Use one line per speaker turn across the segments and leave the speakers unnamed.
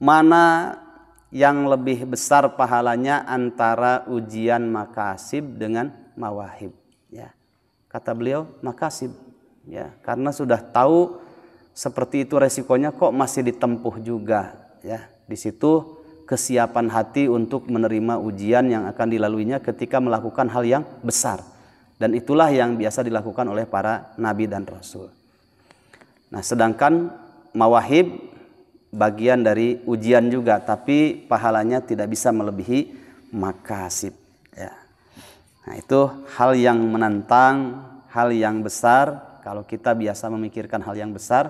mana yang lebih besar pahalanya antara ujian makasib dengan mawahib ya kata beliau makasib ya karena sudah tahu seperti itu resikonya kok masih ditempuh juga ya di situ kesiapan hati untuk menerima ujian yang akan dilaluinya ketika melakukan hal yang besar dan itulah yang biasa dilakukan oleh para nabi dan rasul nah sedangkan mawahib bagian dari ujian juga tapi pahalanya tidak bisa melebihi makasib ya. Nah, itu hal yang menantang, hal yang besar. Kalau kita biasa memikirkan hal yang besar,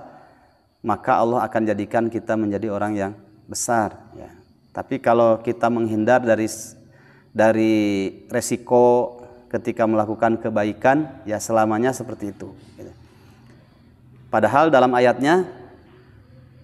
maka Allah akan jadikan kita menjadi orang yang besar ya. Tapi kalau kita menghindar dari dari resiko ketika melakukan kebaikan, ya selamanya seperti itu. Gitu. Padahal dalam ayatnya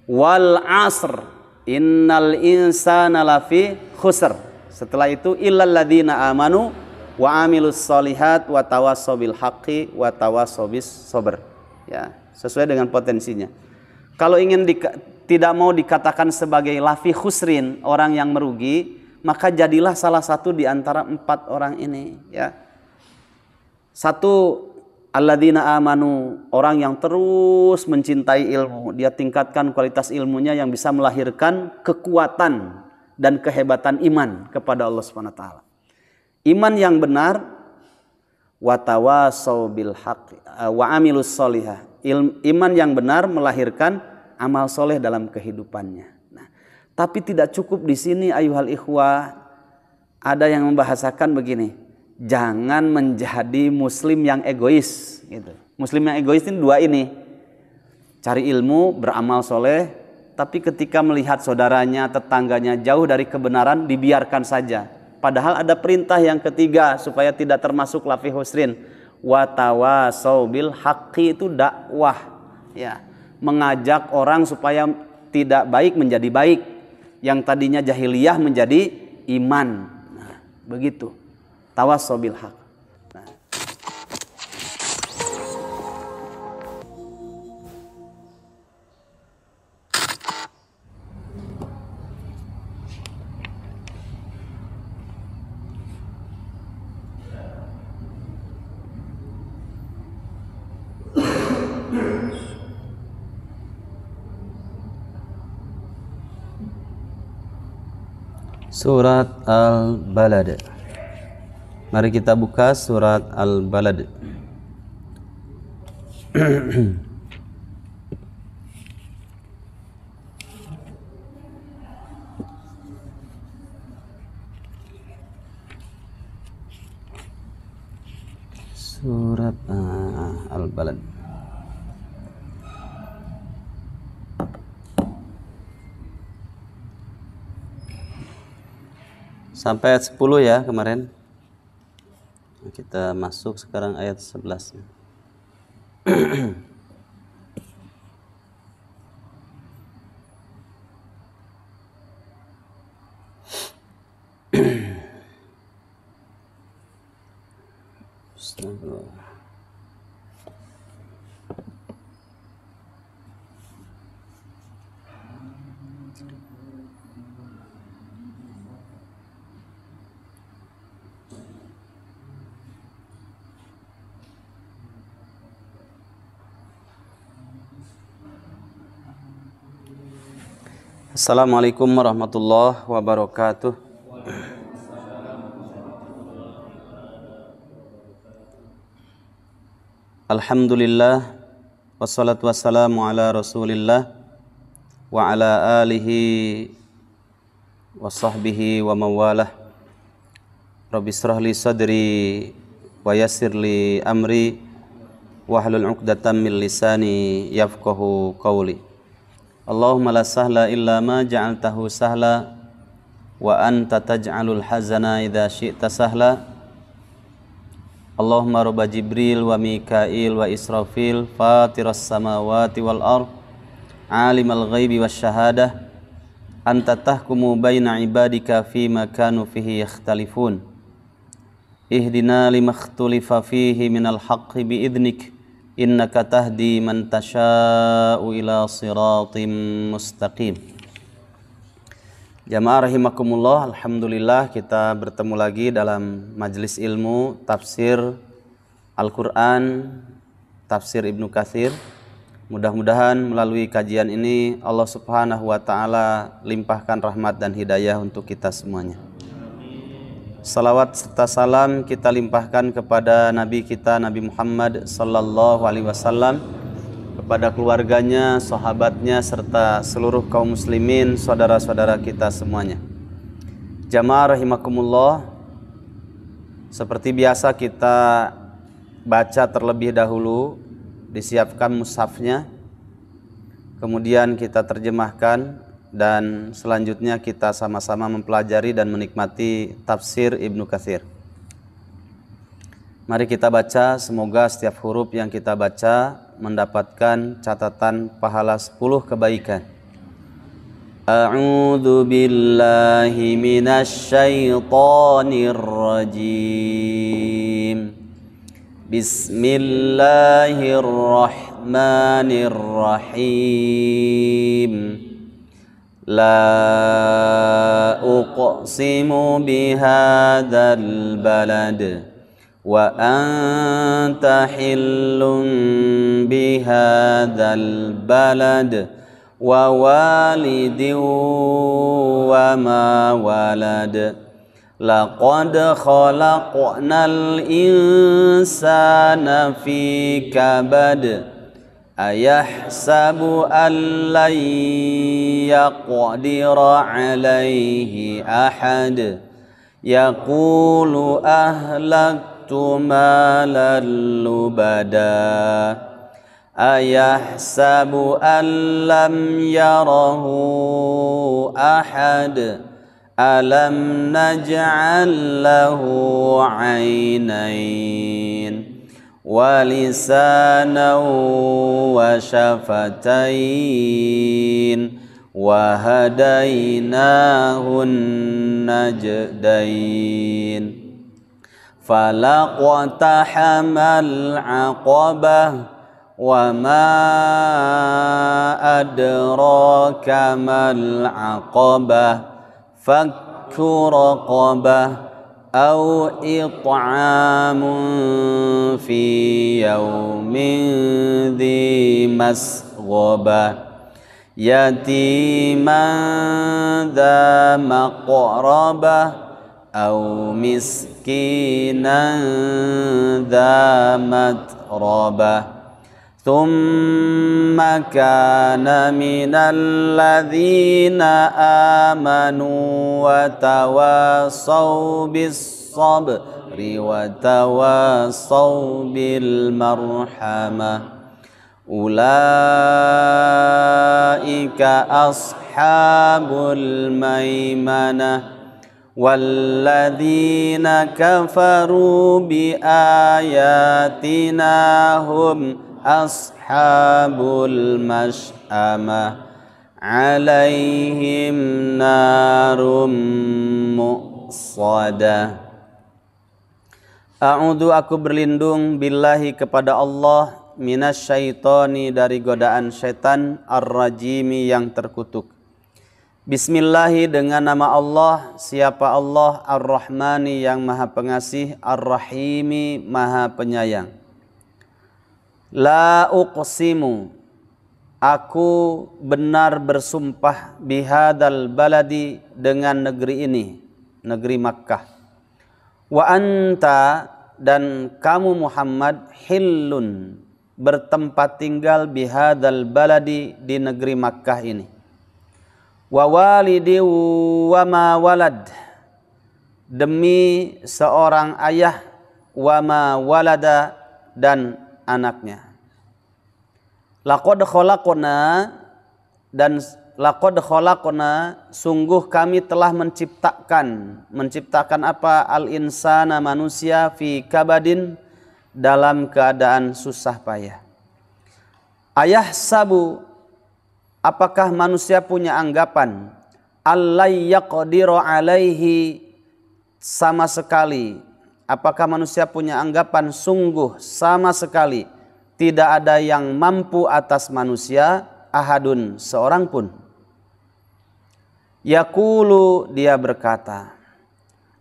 wal asr innal insana lafi khusr setelah itu illal ladzina amanu wa amilus solihat wa tawasobil haqqi wa tawasobis sober ya sesuai dengan potensinya kalau ingin di, tidak mau dikatakan sebagai lafi khusrin orang yang merugi maka jadilah salah satu di antara empat orang ini ya satu Alladzina amanu, orang yang terus mencintai ilmu, dia tingkatkan kualitas ilmunya yang bisa melahirkan kekuatan dan kehebatan iman kepada Allah Subhanahu wa taala. Iman yang benar watawasau bil eh, wa amilus solihah. Iman yang benar melahirkan amal soleh dalam kehidupannya. Nah, tapi tidak cukup di sini ayuhal ikhwah. Ada yang membahasakan begini jangan menjadi muslim yang egois gitu. Muslim yang egois ini dua ini. Cari ilmu, beramal soleh, tapi ketika melihat saudaranya, tetangganya jauh dari kebenaran, dibiarkan saja. Padahal ada perintah yang ketiga supaya tidak termasuk lafi husrin. Watawa bil haqqi itu dakwah. Ya, mengajak orang supaya tidak baik menjadi baik. Yang tadinya jahiliyah menjadi iman. Nah, begitu. Tawassaw hak. Nah. Surat Al-Balad Mari kita buka surat Al-Balad. surat ah, Al-Balad. Sampai sepuluh 10 ya kemarin kita masuk sekarang ayat 11 Assalamualaikum warahmatullahi wabarakatuh. Alhamdulillah wassalatu wassalamu ala Rasulillah wa ala alihi wa sahbihi wa mawalah. Rabbi israhli sadri wa yassirli amri wahlul 'uqdatam min lisani yafqahu qawli. اللهم لا سهل إلا ما جعلته سهلا وأنت تجعل الحزن إذا شئت سهلا اللهم رب جبريل وميكائيل وإسرافيل فاطر السماوات والأرض عالم الغيب والشهادة أنت تحكم بين عبادك فيما كانوا فيه يختلفون اهدنا لما اختلف فيه من الحق بإذنك innaka tahdi man tasha'u ila siratim mustaqim Jamaah rahimakumullah, alhamdulillah kita bertemu lagi dalam majelis ilmu tafsir Al-Qur'an tafsir Ibnu Katsir. Mudah-mudahan melalui kajian ini Allah Subhanahu wa taala limpahkan rahmat dan hidayah untuk kita semuanya. Salawat serta salam kita limpahkan kepada Nabi kita Nabi Muhammad Sallallahu Alaihi Wasallam kepada keluarganya, sahabatnya, serta seluruh kaum muslimin, saudara-saudara kita semuanya. Jamaah rahimakumullah, seperti biasa kita baca terlebih dahulu, disiapkan mushafnya, kemudian kita terjemahkan dan selanjutnya kita sama-sama mempelajari dan menikmati tafsir Ibnu Katsir. Mari kita baca, semoga setiap huruf yang kita baca mendapatkan catatan pahala 10 kebaikan. A'udzu billahi minasyaitonir syaithanir rajim. Bismillahirrahmanirrahim. لا أقسم بهذا البلد وأنت حل بهذا البلد ووالد وما ولد لقد خلقنا الإنسان في كبد أيحسب أن لن يقدر عليه أحد يقول أهلكت مالا لبدا أيحسب أن لم يره أحد ألم نجعل له عينين ولسانا وشفتين وهديناه النجدين فلا العقبة وما أدراك ما العقبة فك رقبه أو إطعام في يوم ذي مسغبة يتيما ذا مقربة أو مسكينا ذا متربه ثم كان من الذين آمنوا وتواصوا بالصبر وتواصوا بالمرحمة أولئك أصحاب الميمنة والذين كفروا بآياتنا هم ashabul Mash'ama, alaihim narum muqsadah A'udhu aku berlindung billahi kepada Allah minas syaitani dari godaan syaitan ar-rajimi yang terkutuk. Bismillahi dengan nama Allah, siapa Allah ar-Rahmani yang maha pengasih, ar-Rahimi maha penyayang. La uqsimu Aku benar bersumpah bihadal baladi dengan negeri ini, negeri Makkah. Wa anta dan kamu Muhammad hillun bertempat tinggal bihadal baladi di negeri Makkah ini. Wa walidi wa ma walad demi seorang ayah wa ma walada dan anaknya. Laqad khalaqna dan laqad khalaqna sungguh kami telah menciptakan menciptakan apa al insana manusia fi kabadin dalam keadaan susah payah ayah sabu apakah manusia punya anggapan allai yaqdiru alaihi sama sekali Apakah manusia punya anggapan sungguh sama sekali tidak ada yang mampu atas manusia ahadun seorang pun? Yakulu dia berkata,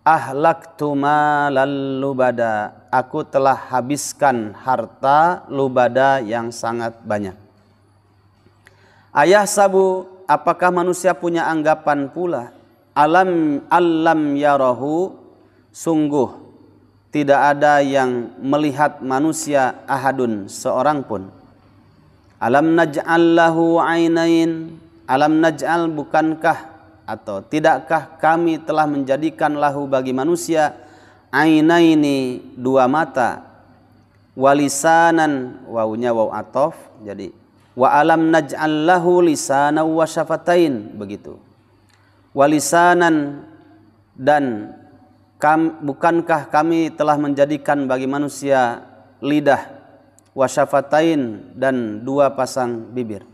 ahlaktu lalu lubada. Aku telah habiskan harta lubada yang sangat banyak. Ayah sabu, apakah manusia punya anggapan pula? Alam alam yarahu, sungguh tidak ada yang melihat manusia ahadun seorang pun. Alam naj'al lahu ainain, alam naj'al bukankah atau tidakkah kami telah menjadikan lahu bagi manusia ainaini dua mata walisanan wawunya waw atof jadi wa alam naj'al lahu lisana wa syafatain begitu walisanan dan Kam, bukankah kami telah menjadikan bagi manusia lidah wasyafatain dan dua pasang bibir.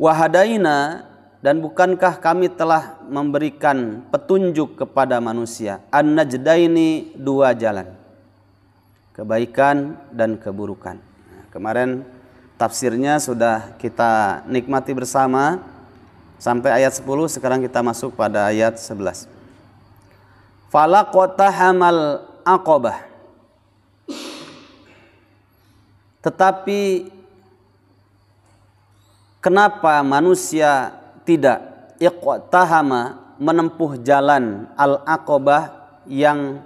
Wahadaina dan bukankah kami telah memberikan petunjuk kepada manusia an-najdaini dua jalan kebaikan dan keburukan. Nah, kemarin tafsirnya sudah kita nikmati bersama sampai ayat 10 sekarang kita masuk pada ayat 11. Hamal akobah. Tetapi kenapa manusia tidak ikotahama menempuh jalan al Akobah yang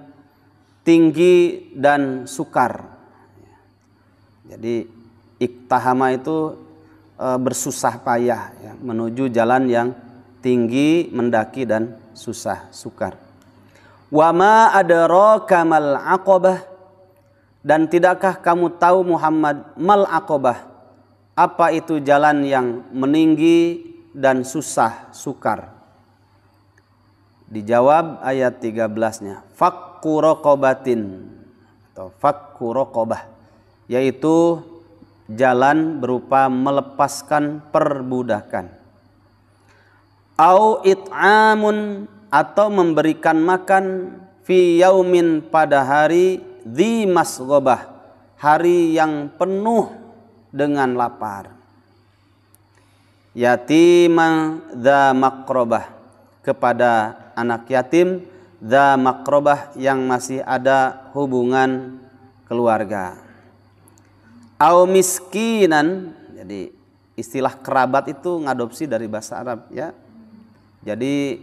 tinggi dan sukar. Jadi iktahama itu e, bersusah payah ya, menuju jalan yang tinggi, mendaki dan susah, sukar. Wa ma mal aqabah dan tidakkah kamu tahu Muhammad mal aqabah apa itu jalan yang meninggi dan susah sukar dijawab ayat 13-nya fakku raqabatin atau fakku raqabah yaitu jalan berupa melepaskan perbudakan au it'amun atau memberikan makan fi yaumin pada hari di masgobah hari yang penuh dengan lapar yatiman dha makrobah kepada anak yatim dha makrobah yang masih ada hubungan keluarga au miskinan jadi istilah kerabat itu ngadopsi dari bahasa Arab ya jadi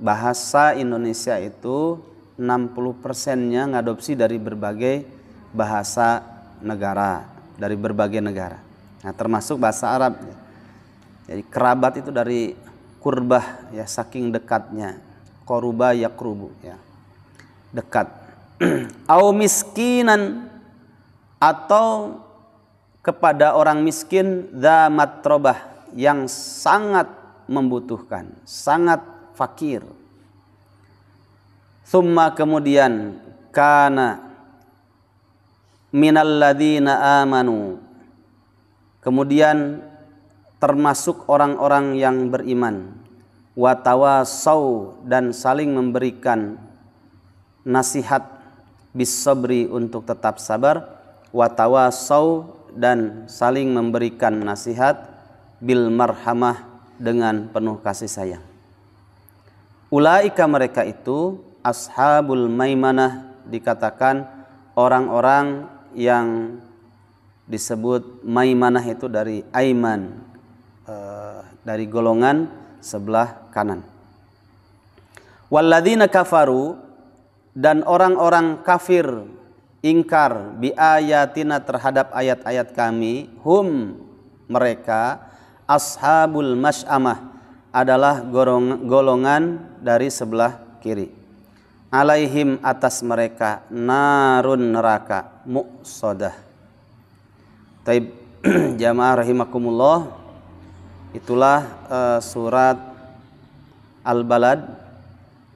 bahasa Indonesia itu 60 persennya ngadopsi dari berbagai bahasa negara dari berbagai negara nah termasuk bahasa Arab jadi kerabat itu dari kurbah ya saking dekatnya koruba ya yakrubu ya dekat au miskinan atau kepada orang miskin zamat yang sangat membutuhkan sangat fakir. thumma kemudian kana minalladzina amanu. Kemudian termasuk orang-orang yang beriman. watawa Watawasau dan saling memberikan nasihat bisabri untuk tetap sabar. watawa Watawasau dan saling memberikan nasihat bil marhamah dengan penuh kasih sayang. Ulaika mereka itu ashabul maimanah dikatakan orang-orang yang disebut maimanah itu dari aiman eh, dari golongan sebelah kanan. Walladzina kafaru dan orang-orang kafir ingkar bi ayatina terhadap ayat-ayat kami hum mereka ashabul masyamah adalah golongan dari sebelah kiri. Alaihim atas mereka narun neraka muksodah. Taib jamaah rahimakumullah. Itulah uh, surat Al-Balad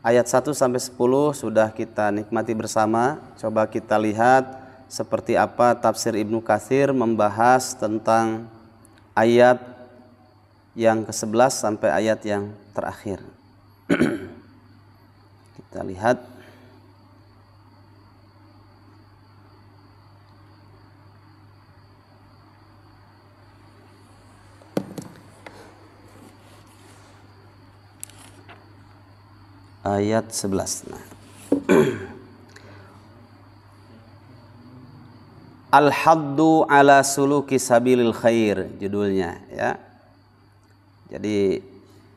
ayat 1 sampai 10 sudah kita nikmati bersama. Coba kita lihat seperti apa tafsir Ibnu Katsir membahas tentang ayat yang ke-11 sampai ayat yang terakhir. Kita lihat ayat 11. Nah. Al haddu ala suluki sabilil khair judulnya ya. Jadi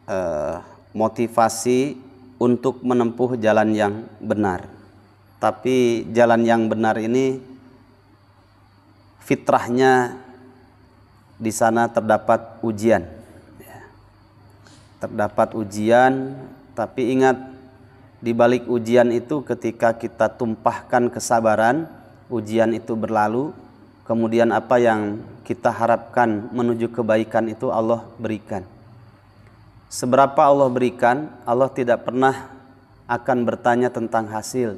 eh, motivasi untuk menempuh jalan yang benar. Tapi jalan yang benar ini fitrahnya di sana terdapat ujian. Ya. Terdapat ujian, tapi ingat di balik ujian itu ketika kita tumpahkan kesabaran, ujian itu berlalu, kemudian apa yang kita harapkan menuju kebaikan itu Allah berikan. Seberapa Allah berikan, Allah tidak pernah akan bertanya tentang hasil,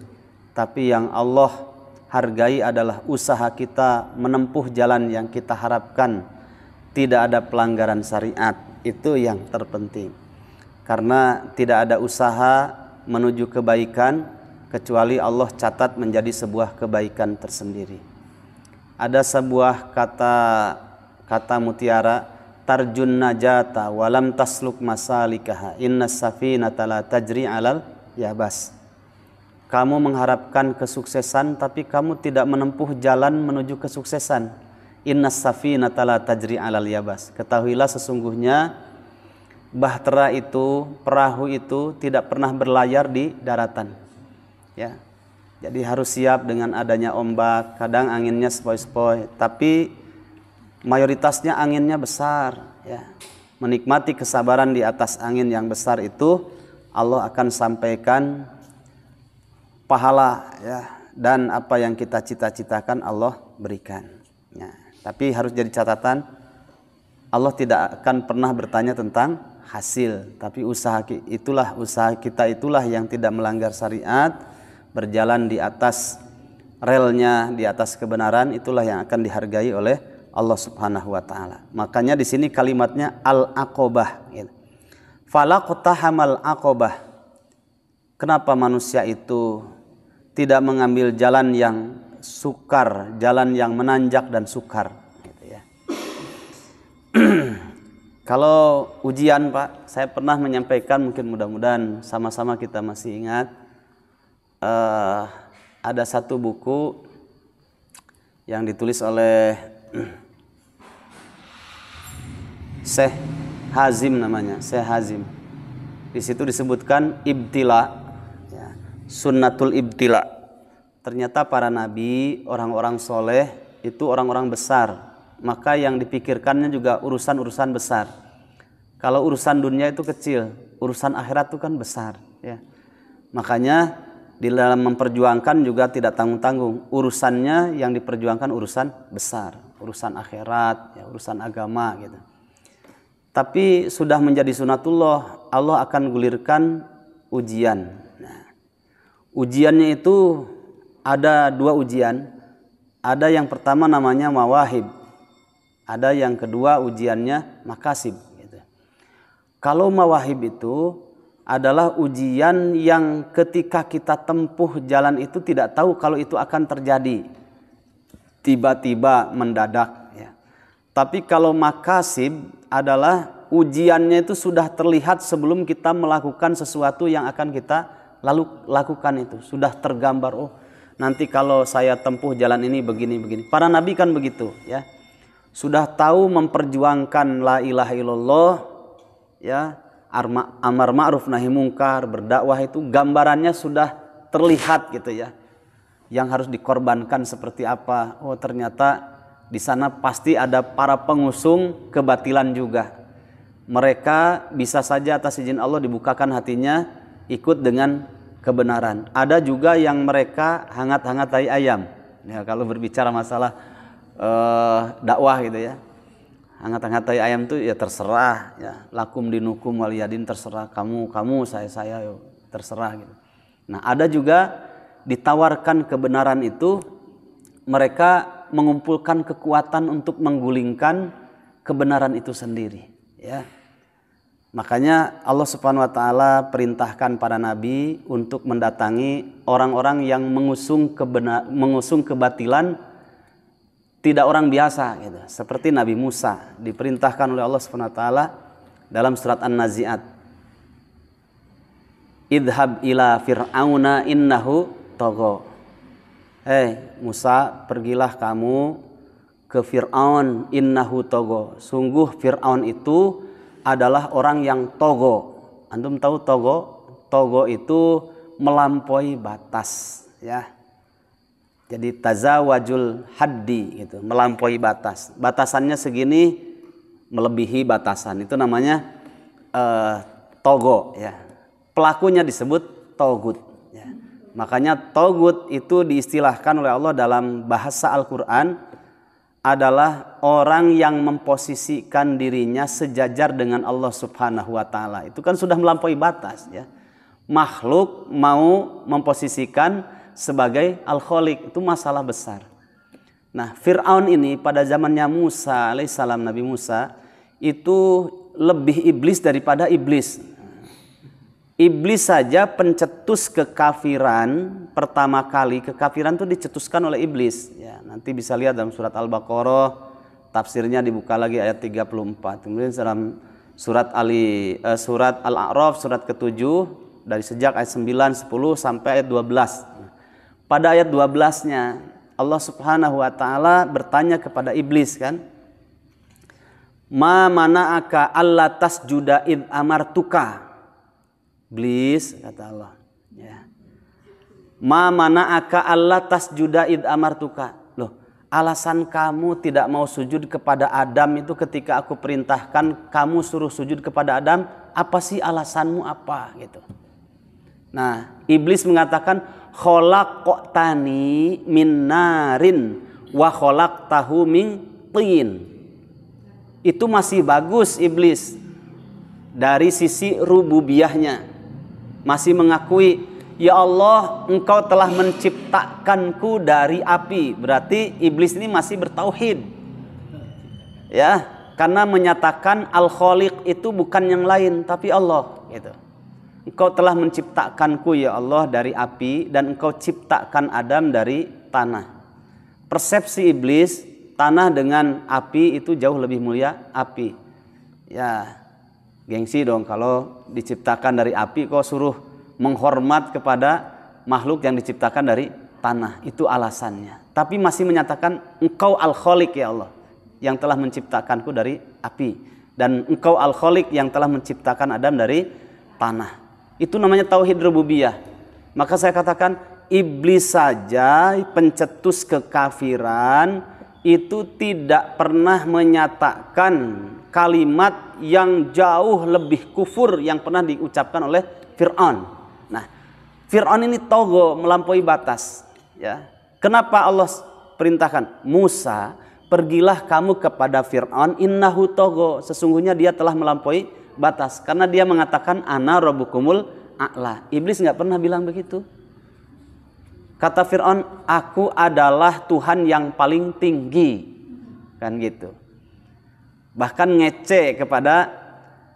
tapi yang Allah hargai adalah usaha kita menempuh jalan yang kita harapkan. Tidak ada pelanggaran syariat, itu yang terpenting. Karena tidak ada usaha menuju kebaikan kecuali Allah catat menjadi sebuah kebaikan tersendiri. Ada sebuah kata kata mutiara tarjun najata walam tasluk masalikaha inna safinata la tajri alal yabas kamu mengharapkan kesuksesan tapi kamu tidak menempuh jalan menuju kesuksesan inna safinata la tajri alal yabas ketahuilah sesungguhnya bahtera itu perahu itu tidak pernah berlayar di daratan ya jadi harus siap dengan adanya ombak kadang anginnya sepoi-sepoi tapi mayoritasnya anginnya besar ya. Menikmati kesabaran di atas angin yang besar itu Allah akan sampaikan pahala ya dan apa yang kita cita-citakan Allah berikan. Ya. Tapi harus jadi catatan Allah tidak akan pernah bertanya tentang hasil, tapi usaha itulah usaha kita itulah yang tidak melanggar syariat, berjalan di atas relnya, di atas kebenaran itulah yang akan dihargai oleh Allah Subhanahu wa taala. Makanya di sini kalimatnya al-aqobah gitu. Falaqtahamal aqobah. Kenapa manusia itu tidak mengambil jalan yang sukar, jalan yang menanjak dan sukar gitu ya. Kalau ujian Pak, saya pernah menyampaikan mungkin mudah-mudahan sama-sama kita masih ingat uh, ada satu buku yang ditulis oleh Syekh Hazim namanya, Syekh Hazim. Di situ disebutkan ibtila, ya, sunnatul ibtila. Ternyata para nabi, orang-orang soleh itu orang-orang besar. Maka yang dipikirkannya juga urusan-urusan besar. Kalau urusan dunia itu kecil, urusan akhirat itu kan besar. Ya. Makanya di dalam memperjuangkan juga tidak tanggung-tanggung. Urusannya yang diperjuangkan urusan besar, urusan akhirat, ya, urusan agama gitu. Tapi sudah menjadi sunatullah, Allah akan gulirkan ujian. Nah, ujiannya itu ada dua ujian. Ada yang pertama namanya mawahib. Ada yang kedua ujiannya makasib. Gitu. Kalau mawahib itu adalah ujian yang ketika kita tempuh jalan itu tidak tahu kalau itu akan terjadi. Tiba-tiba mendadak tapi kalau makasib adalah ujiannya itu sudah terlihat sebelum kita melakukan sesuatu yang akan kita lalu lakukan itu. Sudah tergambar, oh nanti kalau saya tempuh jalan ini begini begini. Para nabi kan begitu, ya. Sudah tahu memperjuangkan la ilaha illallah, ya. Amar ma'ruf nahi mungkar, berdakwah itu gambarannya sudah terlihat gitu ya. Yang harus dikorbankan seperti apa? Oh, ternyata di sana pasti ada para pengusung kebatilan juga. Mereka bisa saja atas izin Allah dibukakan hatinya ikut dengan kebenaran. Ada juga yang mereka hangat-hangat tai ayam. Ya, kalau berbicara masalah eh, dakwah gitu ya. Hangat-hangat tai ayam tuh ya terserah ya. Lakum dinukum waliyadin terserah kamu, kamu, saya, saya yuk. terserah gitu. Nah, ada juga ditawarkan kebenaran itu mereka mengumpulkan kekuatan untuk menggulingkan kebenaran itu sendiri ya makanya Allah Subhanahu wa taala perintahkan para nabi untuk mendatangi orang-orang yang mengusung kebenar mengusung kebatilan tidak orang biasa gitu seperti Nabi Musa diperintahkan oleh Allah Subhanahu wa taala dalam surat An-Nazi'at Idhab ila fir'auna innahu tagha Hei Musa, pergilah kamu ke Fir'aun innahu togo. Sungguh Fir'aun itu adalah orang yang togo. Antum tahu togo? Togo itu melampaui batas ya. Jadi tazawajul haddi gitu, melampaui batas. Batasannya segini melebihi batasan. Itu namanya uh, togo ya. Pelakunya disebut togut. Makanya togut itu diistilahkan oleh Allah dalam bahasa Al-Quran adalah orang yang memposisikan dirinya sejajar dengan Allah Subhanahu wa Ta'ala. Itu kan sudah melampaui batas, ya. Makhluk mau memposisikan sebagai Al-Khalik, itu masalah besar. Nah, Fir'aun ini pada zamannya Musa, alaihissalam Nabi Musa, itu lebih iblis daripada iblis. Iblis saja pencetus kekafiran pertama kali kekafiran itu dicetuskan oleh iblis. Ya, nanti bisa lihat dalam surat Al-Baqarah tafsirnya dibuka lagi ayat 34. Kemudian dalam surat Ali eh, surat Al-A'raf surat ke-7 dari sejak ayat 9, 10 sampai ayat 12. Pada ayat 12-nya Allah Subhanahu wa taala bertanya kepada iblis kan? Ma mana'aka alla tasjuda id amartuka Iblis kata Allah. Ya. Ma mana aka Allah tasjuda id amartuka. Loh, alasan kamu tidak mau sujud kepada Adam itu ketika aku perintahkan kamu suruh sujud kepada Adam, apa sih alasanmu apa gitu. Nah, iblis mengatakan khalaqtani min narin wa khalaqtahu min tin. Itu masih bagus iblis dari sisi rububiahnya masih mengakui ya Allah engkau telah menciptakanku dari api berarti iblis ini masih bertauhid ya karena menyatakan al khaliq itu bukan yang lain tapi Allah gitu engkau telah menciptakanku ya Allah dari api dan engkau ciptakan Adam dari tanah persepsi iblis tanah dengan api itu jauh lebih mulia api ya Gengsi dong kalau diciptakan dari api kok suruh menghormat kepada makhluk yang diciptakan dari tanah. Itu alasannya. Tapi masih menyatakan engkau alkoholik ya Allah yang telah menciptakanku dari api dan engkau alkoholik yang telah menciptakan Adam dari tanah. Itu namanya tauhid rububiyah. Maka saya katakan iblis saja pencetus kekafiran itu tidak pernah menyatakan kalimat yang jauh lebih kufur yang pernah diucapkan oleh Fir'aun. Nah, Fir'aun ini togo melampaui batas. Ya. Kenapa Allah perintahkan Musa pergilah kamu kepada Fir'aun innahu togo sesungguhnya dia telah melampaui batas karena dia mengatakan ana robukumul a'la iblis nggak pernah bilang begitu kata Fir'aun aku adalah Tuhan yang paling tinggi kan gitu bahkan ngece kepada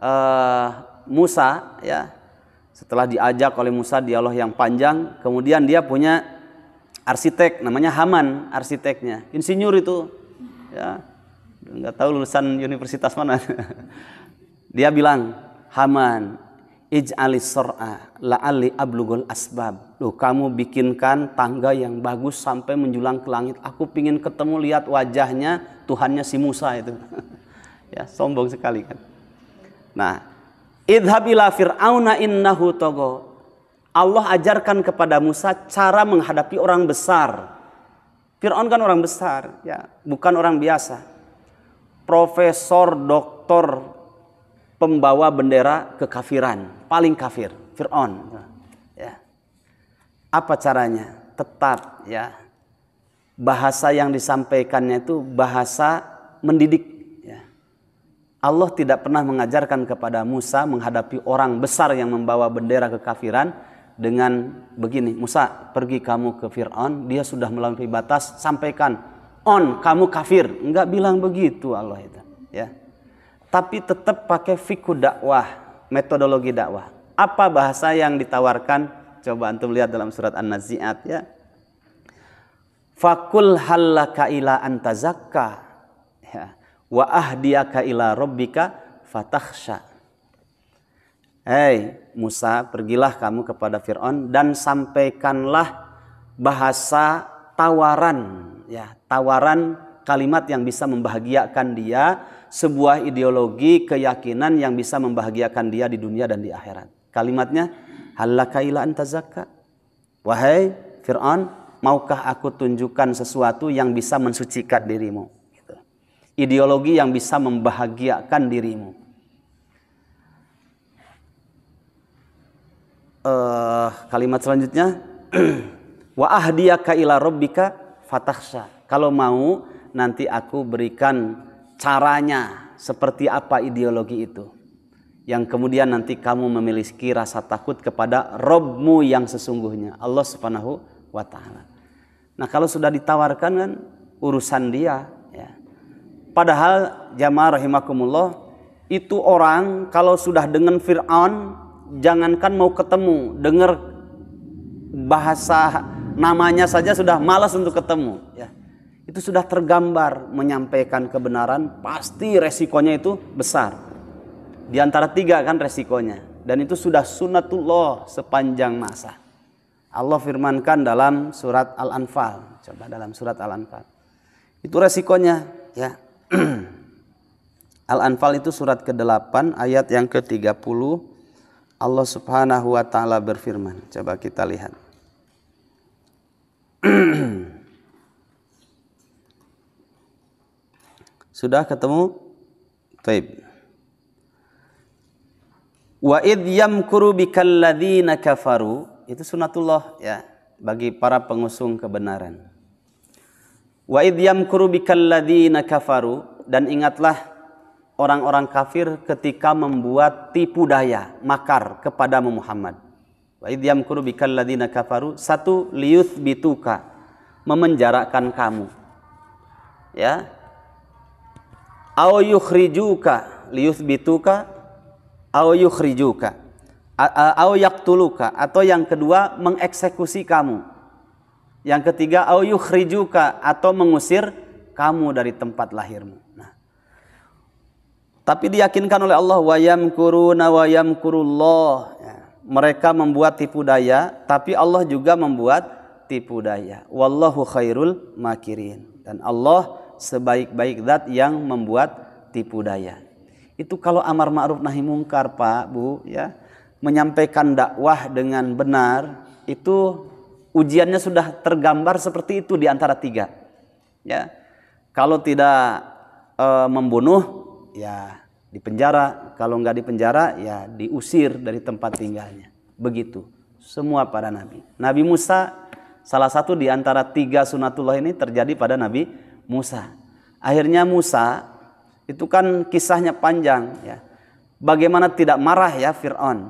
uh, Musa ya setelah diajak oleh Musa dialog yang panjang kemudian dia punya arsitek namanya Haman arsiteknya insinyur itu ya nggak tahu lulusan universitas mana dia bilang Haman ij ij'ali la la'ali ablugul asbab Loh, kamu bikinkan tangga yang bagus sampai menjulang ke langit aku pingin ketemu lihat wajahnya Tuhannya si Musa itu ya sombong sekali kan nah idhab ila fir'auna innahu togo Allah ajarkan kepada Musa cara menghadapi orang besar Fir'aun kan orang besar ya bukan orang biasa profesor doktor pembawa bendera kekafiran paling kafir Fir'aun ya apa caranya tetap ya bahasa yang disampaikannya itu bahasa mendidik Allah tidak pernah mengajarkan kepada Musa menghadapi orang besar yang membawa bendera kekafiran dengan begini, Musa pergi kamu ke Fir'aun, dia sudah melampaui batas, sampaikan, on kamu kafir. Enggak bilang begitu Allah itu. ya Tapi tetap pakai fiku dakwah, metodologi dakwah. Apa bahasa yang ditawarkan? Coba antum lihat dalam surat An-Nazi'at ya. Fakul halaka ila antazakka wa ahdiyaka ila rabbika fatakhsha. Hei Musa, pergilah kamu kepada Fir'aun dan sampaikanlah bahasa tawaran. ya Tawaran kalimat yang bisa membahagiakan dia, sebuah ideologi, keyakinan yang bisa membahagiakan dia di dunia dan di akhirat. Kalimatnya, halaka ila antazaka. Wahai Fir'aun, maukah aku tunjukkan sesuatu yang bisa mensucikan dirimu? ideologi yang bisa membahagiakan dirimu. Uh, kalimat selanjutnya wa ahdiyaka ila rabbika fatahsya. Kalau mau nanti aku berikan caranya seperti apa ideologi itu yang kemudian nanti kamu memiliki rasa takut kepada Robmu yang sesungguhnya Allah Subhanahu wa taala. Nah, kalau sudah ditawarkan kan urusan dia, Padahal jamaah rahimakumullah itu orang kalau sudah dengan Fir'aun jangankan mau ketemu dengar bahasa namanya saja sudah malas untuk ketemu ya itu sudah tergambar menyampaikan kebenaran pasti resikonya itu besar di antara tiga kan resikonya dan itu sudah sunatullah sepanjang masa Allah firmankan dalam surat Al-Anfal coba dalam surat Al-Anfal itu resikonya ya Al-Anfal itu surat ke-8 ayat yang ke-30 Allah Subhanahu wa taala berfirman. Coba kita lihat. Sudah ketemu? Taib. Wa id yamkuru bikal kafaru. Itu sunatullah ya bagi para pengusung kebenaran. Wa idh yamkuru bikal kafaru dan ingatlah orang-orang kafir ketika membuat tipu daya, makar kepada Muhammad. Wa idh yamkuru bikal kafaru satu liyuth bituka memenjarakan kamu. Ya. Au yukhrijuka liyuth bituka au yukhrijuka au yaktuluka atau yang kedua mengeksekusi kamu yang ketiga, auyukrijuka atau mengusir kamu dari tempat lahirmu. Nah. Tapi diyakinkan oleh Allah wa yamkuruna wa yamkurullah. Ya. Mereka membuat tipu daya, tapi Allah juga membuat tipu daya. Wallahu khairul makirin. Dan Allah sebaik-baik zat yang membuat tipu daya. Itu kalau amar ma'ruf nahi mungkar, Pak, Bu, ya. Menyampaikan dakwah dengan benar itu ujiannya sudah tergambar seperti itu di antara tiga. Ya, kalau tidak e, membunuh, ya di penjara. Kalau nggak di penjara, ya diusir dari tempat tinggalnya. Begitu semua para nabi. Nabi Musa salah satu di antara tiga sunatullah ini terjadi pada Nabi Musa. Akhirnya Musa itu kan kisahnya panjang ya. Bagaimana tidak marah ya Fir'aun.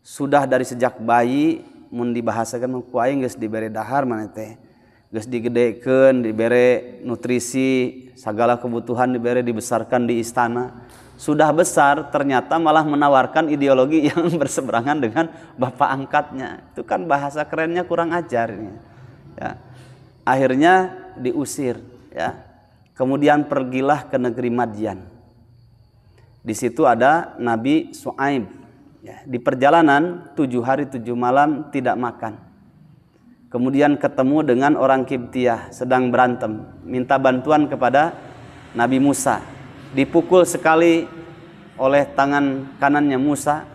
Sudah dari sejak bayi mun dibahasakan ku aing geus dibere dahar mana teh geus digedekeun dibere nutrisi segala kebutuhan dibere dibesarkan di istana sudah besar ternyata malah menawarkan ideologi yang berseberangan dengan bapak angkatnya itu kan bahasa kerennya kurang ajar ini ya. akhirnya diusir ya kemudian pergilah ke negeri Madian di situ ada Nabi Suaib Ya, di perjalanan tujuh hari tujuh malam tidak makan. Kemudian ketemu dengan orang Kiptiah sedang berantem, minta bantuan kepada Nabi Musa. Dipukul sekali oleh tangan kanannya Musa,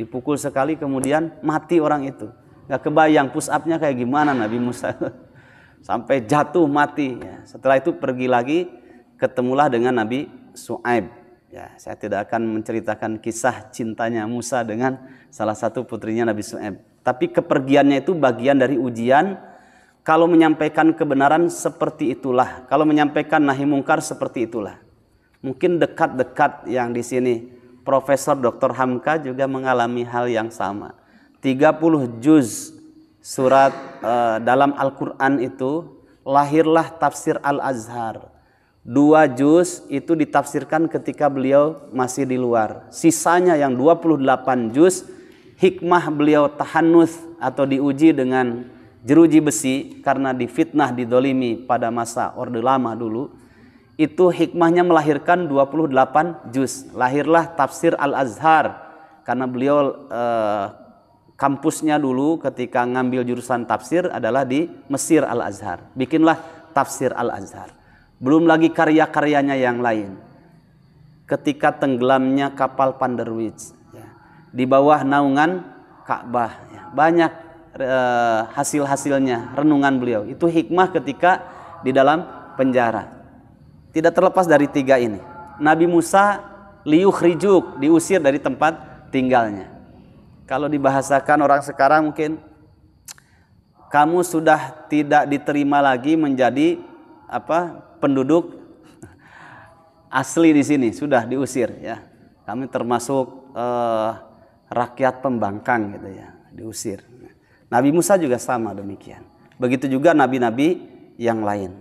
dipukul sekali kemudian mati orang itu. Gak kebayang push upnya kayak gimana Nabi Musa. Sampai jatuh mati. Ya, setelah itu pergi lagi ketemulah dengan Nabi Su'aib Ya, saya tidak akan menceritakan kisah cintanya Musa dengan salah satu putrinya Nabi Su'eb. Tapi kepergiannya itu bagian dari ujian. Kalau menyampaikan kebenaran seperti itulah. Kalau menyampaikan nahi mungkar seperti itulah. Mungkin dekat-dekat yang di sini Profesor Dr. Hamka juga mengalami hal yang sama. 30 juz surat uh, dalam Al-Qur'an itu lahirlah tafsir Al-Azhar dua juz itu ditafsirkan ketika beliau masih di luar. Sisanya yang 28 juz hikmah beliau tahanus atau diuji dengan jeruji besi karena difitnah didolimi pada masa Orde Lama dulu. Itu hikmahnya melahirkan 28 juz. Lahirlah tafsir Al-Azhar karena beliau eh, kampusnya dulu ketika ngambil jurusan tafsir adalah di Mesir Al-Azhar. Bikinlah tafsir Al-Azhar belum lagi karya-karyanya yang lain. Ketika tenggelamnya kapal Panderwitz ya, di bawah naungan Ka'bah, ya, banyak eh, hasil-hasilnya, renungan beliau. Itu hikmah ketika di dalam penjara. Tidak terlepas dari tiga ini. Nabi Musa liuh rijuk diusir dari tempat tinggalnya. Kalau dibahasakan orang sekarang mungkin kamu sudah tidak diterima lagi menjadi apa penduduk asli di sini sudah diusir ya. Kami termasuk eh, rakyat pembangkang gitu ya, diusir. Nabi Musa juga sama demikian. Begitu juga nabi-nabi yang lain.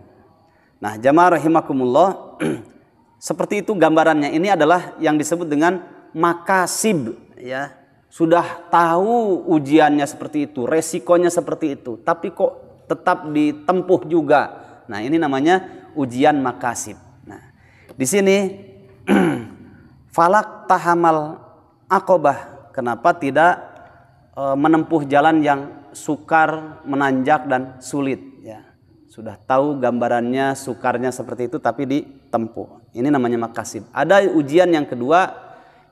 Nah, jamaah rahimakumullah, seperti itu gambarannya. Ini adalah yang disebut dengan makasib ya. Sudah tahu ujiannya seperti itu, resikonya seperti itu, tapi kok tetap ditempuh juga. Nah, ini namanya ujian makasib. Nah, di sini falak tahamal akobah. Kenapa tidak e, menempuh jalan yang sukar, menanjak dan sulit? Ya, sudah tahu gambarannya sukarnya seperti itu, tapi ditempuh. Ini namanya makasib. Ada ujian yang kedua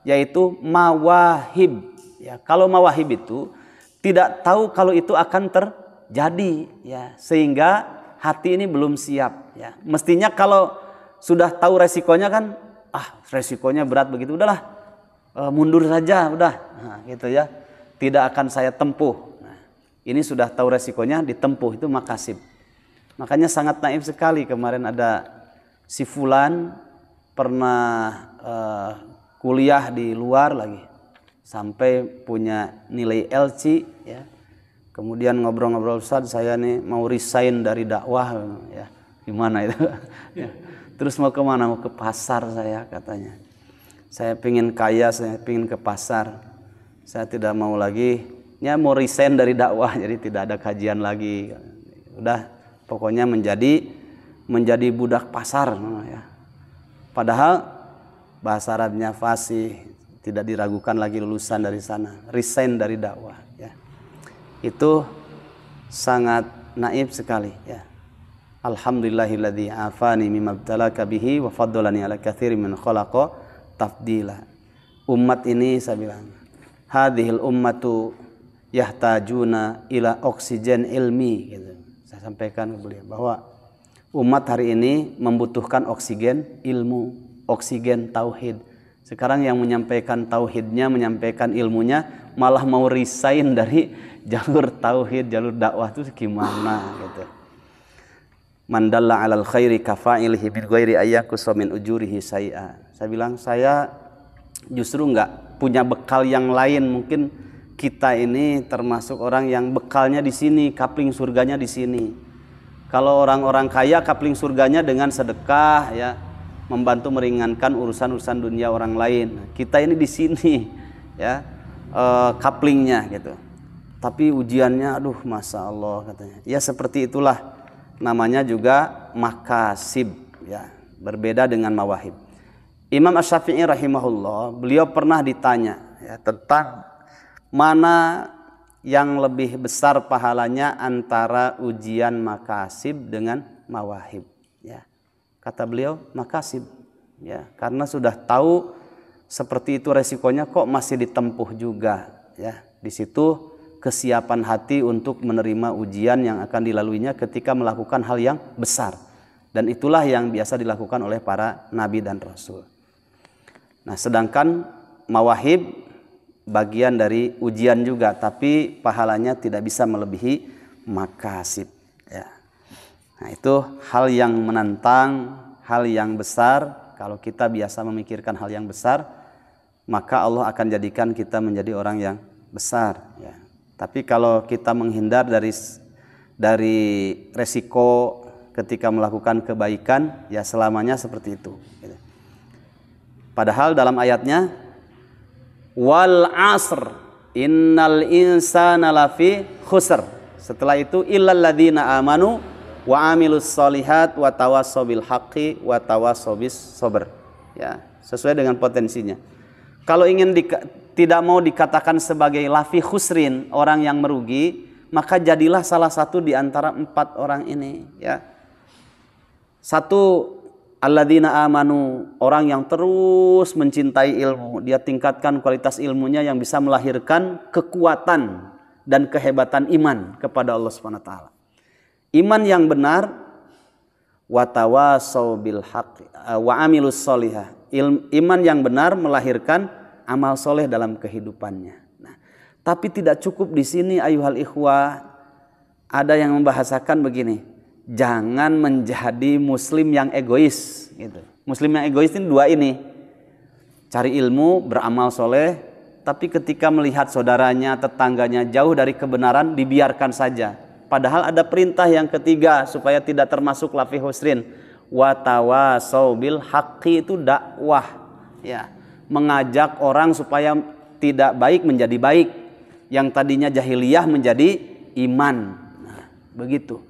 yaitu mawahib. Ya, kalau mawahib itu tidak tahu kalau itu akan terjadi, ya sehingga hati ini belum siap ya. Mestinya kalau sudah tahu resikonya kan ah resikonya berat begitu udahlah eh, mundur saja udah nah, gitu ya tidak akan saya tempuh nah, ini sudah tahu resikonya ditempuh itu makasih makanya sangat naif sekali kemarin ada si Fulan pernah uh, kuliah di luar lagi sampai punya nilai LC ya kemudian ngobrol-ngobrol Ustaz saya nih mau resign dari dakwah ya gimana itu ya. terus mau kemana mau ke pasar saya katanya saya pingin kaya saya pingin ke pasar saya tidak mau lagi ya mau resign dari dakwah jadi tidak ada kajian lagi udah pokoknya menjadi menjadi budak pasar ya padahal bahasa Arabnya fasih tidak diragukan lagi lulusan dari sana resign dari dakwah itu sangat naib sekali ya. Alhamdulillahilladzi afani mimabtalaka bihi wa faddalani ala katsirin min khalaqa tafdila. Umat ini saya bilang, hadhil ummatu yahtajuna ila oksigen ilmi gitu. Saya sampaikan ke beliau bahwa umat hari ini membutuhkan oksigen ilmu, oksigen tauhid. Sekarang yang menyampaikan tauhidnya, menyampaikan ilmunya malah mau resign dari jalur tauhid, jalur dakwah itu gimana gitu. Mandalla alal khairi kafa'ilihi bil ghairi ayyaku min ujurihi sayya. Saya bilang saya justru enggak punya bekal yang lain mungkin kita ini termasuk orang yang bekalnya di sini, kapling surganya di sini. Kalau orang-orang kaya kapling surganya dengan sedekah ya, membantu meringankan urusan-urusan dunia orang lain. Kita ini di sini ya eh, kaplingnya gitu tapi ujiannya aduh masa Allah katanya ya seperti itulah namanya juga makasib ya berbeda dengan mawahib Imam Ash-Shafi'i rahimahullah beliau pernah ditanya ya, tentang mana yang lebih besar pahalanya antara ujian makasib dengan mawahib ya kata beliau makasib ya karena sudah tahu seperti itu resikonya kok masih ditempuh juga ya di situ kesiapan hati untuk menerima ujian yang akan dilaluinya ketika melakukan hal yang besar. Dan itulah yang biasa dilakukan oleh para nabi dan rasul. Nah, sedangkan mawahib bagian dari ujian juga, tapi pahalanya tidak bisa melebihi makasib. Ya. Nah, itu hal yang menantang, hal yang besar. Kalau kita biasa memikirkan hal yang besar, maka Allah akan jadikan kita menjadi orang yang besar. Ya. Tapi kalau kita menghindar dari dari resiko ketika melakukan kebaikan, ya selamanya seperti itu. Gitu. Padahal dalam ayatnya wal asr innal insana lafi khusr. Setelah itu illal ladzina amanu wa amilus solihat wa tawasobil haqqi wa tawasobis sober ya sesuai dengan potensinya kalau ingin di, tidak mau dikatakan sebagai lafi khusrin orang yang merugi maka jadilah salah satu di antara empat orang ini ya satu alladzina amanu orang yang terus mencintai ilmu dia tingkatkan kualitas ilmunya yang bisa melahirkan kekuatan dan kehebatan iman kepada Allah Subhanahu wa taala iman yang benar watawasau bil haqq wa amilus solihah iman yang benar melahirkan amal soleh dalam kehidupannya. Nah, tapi tidak cukup di sini ayuhal ikhwah ada yang membahasakan begini, jangan menjadi muslim yang egois gitu. Muslim yang egois ini dua ini. Cari ilmu, beramal soleh, tapi ketika melihat saudaranya, tetangganya jauh dari kebenaran dibiarkan saja. Padahal ada perintah yang ketiga supaya tidak termasuk lafi husrin. Watawasau haqqi itu dakwah. Ya, mengajak orang supaya tidak baik menjadi baik, yang tadinya jahiliyah menjadi iman. Nah, begitu.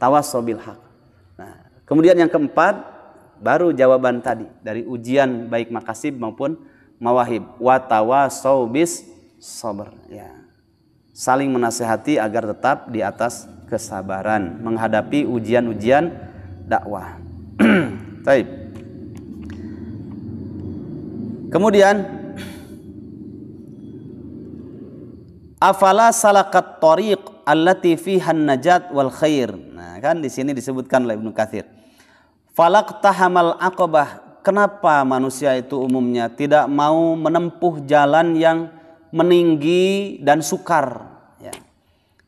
tawasobil hak. Nah, kemudian yang keempat baru jawaban tadi dari ujian baik makasib maupun mawahib. Watawasobis sober. Ya. Saling menasehati agar tetap di atas kesabaran menghadapi ujian-ujian dakwah. Taib. Kemudian afala salakat tariq allati fiha najat wal khair. Nah, kan di sini disebutkan oleh Ibnu Katsir. Falak tahamal akobah. Kenapa manusia itu umumnya tidak mau menempuh jalan yang meninggi dan sukar? Ya.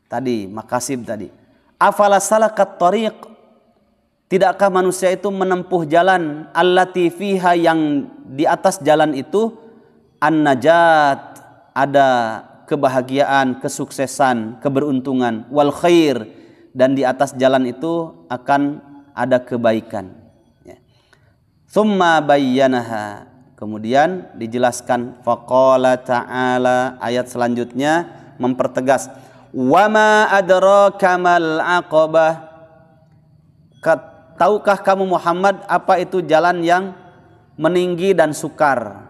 Tadi makasib tadi. Afala salakat tariq Tidakkah manusia itu menempuh jalan allati fiha yang di atas jalan itu an-najat ada kebahagiaan, kesuksesan, keberuntungan wal khair dan di atas jalan itu akan ada kebaikan. Ya. Thumma bayyanaha. Kemudian dijelaskan faqala ta'ala ayat selanjutnya mempertegas wama adraka mal aqabah tahukah kamu Muhammad apa itu jalan yang meninggi dan sukar?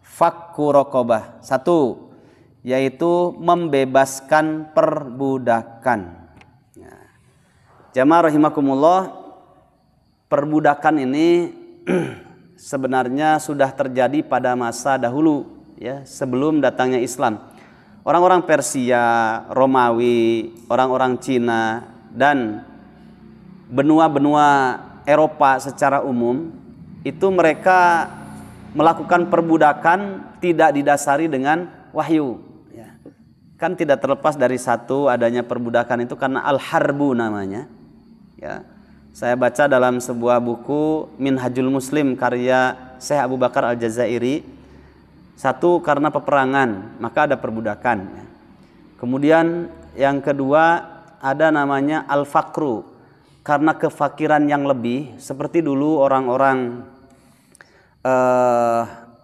Fakku rokobah. Satu, yaitu membebaskan perbudakan. Ya. Jamaah rahimakumullah, perbudakan ini sebenarnya sudah terjadi pada masa dahulu ya, sebelum datangnya Islam orang-orang Persia, Romawi, orang-orang Cina, dan benua-benua Eropa secara umum itu mereka melakukan perbudakan tidak didasari dengan wahyu ya. kan tidak terlepas dari satu adanya perbudakan itu karena al-harbu namanya ya saya baca dalam sebuah buku Minhajul Muslim karya Syekh Abu Bakar Al-Jazairi satu karena peperangan maka ada perbudakan ya. kemudian yang kedua ada namanya al-fakru karena kefakiran yang lebih seperti dulu orang-orang orang eh,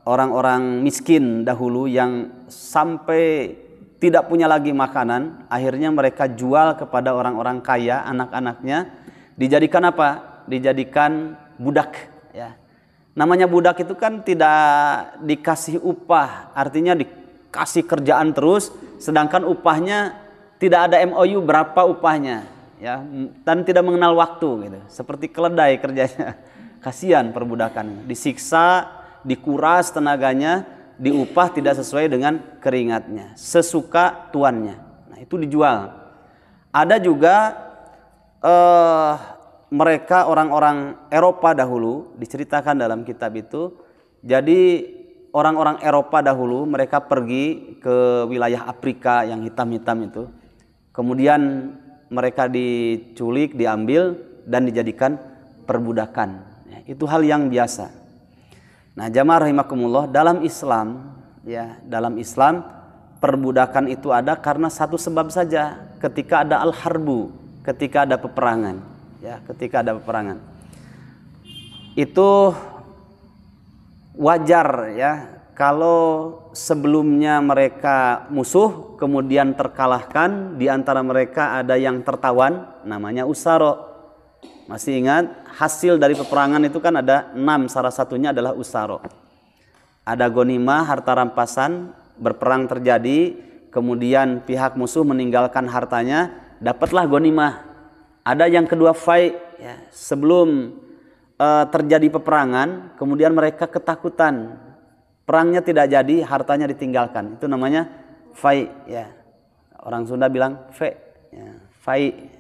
orang-orang miskin dahulu yang sampai tidak punya lagi makanan akhirnya mereka jual kepada orang-orang kaya anak-anaknya dijadikan apa dijadikan budak ya namanya budak itu kan tidak dikasih upah artinya dikasih kerjaan terus sedangkan upahnya tidak ada MOU berapa upahnya ya dan tidak mengenal waktu gitu seperti keledai kerjanya kasihan perbudakan disiksa dikuras tenaganya diupah tidak sesuai dengan keringatnya sesuka tuannya nah itu dijual ada juga eh, mereka orang-orang Eropa dahulu diceritakan dalam kitab itu jadi orang-orang Eropa dahulu mereka pergi ke wilayah Afrika yang hitam-hitam itu kemudian mereka diculik, diambil dan dijadikan perbudakan. Ya, itu hal yang biasa. Nah, jamaah rahimakumullah, dalam Islam ya, dalam Islam perbudakan itu ada karena satu sebab saja, ketika ada al-harbu, ketika ada peperangan, ya, ketika ada peperangan. Itu wajar ya kalau sebelumnya mereka musuh kemudian terkalahkan di antara mereka ada yang tertawan namanya usaro masih ingat hasil dari peperangan itu kan ada enam salah satunya adalah usaro ada gonima harta rampasan berperang terjadi kemudian pihak musuh meninggalkan hartanya dapatlah Gonima. ada yang kedua fai ya, sebelum eh, terjadi peperangan kemudian mereka ketakutan Perangnya tidak jadi, hartanya ditinggalkan. Itu namanya fai ya. Orang Sunda bilang fe ya, fai.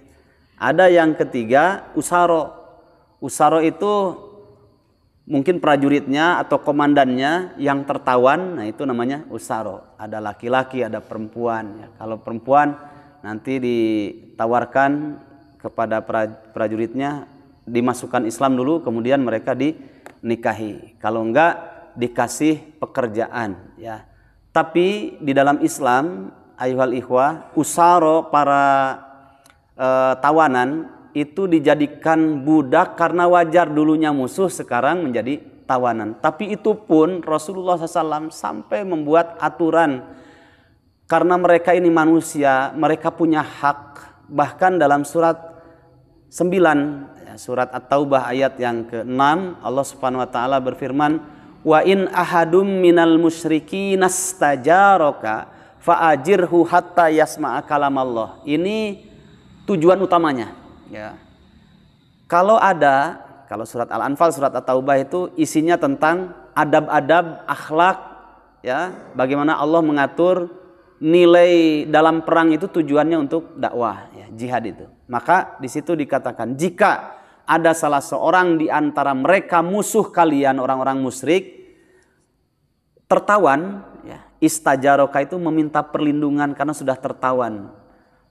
Ada yang ketiga usaro. Usaro itu mungkin prajuritnya atau komandannya yang tertawan, nah itu namanya usaro. Ada laki-laki, ada perempuan. Ya, kalau perempuan nanti ditawarkan kepada prajuritnya dimasukkan Islam dulu, kemudian mereka dinikahi. Kalau enggak dikasih pekerjaan ya. Tapi di dalam Islam ayuhal ikhwah usaro para e, tawanan itu dijadikan budak karena wajar dulunya musuh sekarang menjadi tawanan. Tapi itu pun Rasulullah SAW sampai membuat aturan karena mereka ini manusia, mereka punya hak. Bahkan dalam surat 9 ya, surat At-Taubah ayat yang ke-6 Allah Subhanahu wa taala berfirman wa in ahadum minal musyriki nastajaroka fa'ajirhu hatta yasma'a kalam Allah. Ini tujuan utamanya. Ya. Kalau ada, kalau surat Al-Anfal, surat At-Taubah itu isinya tentang adab-adab akhlak ya, bagaimana Allah mengatur nilai dalam perang itu tujuannya untuk dakwah, ya, jihad itu. Maka di situ dikatakan jika ada salah seorang di antara mereka musuh kalian orang-orang musyrik tertawan ya, istajaroka itu meminta perlindungan karena sudah tertawan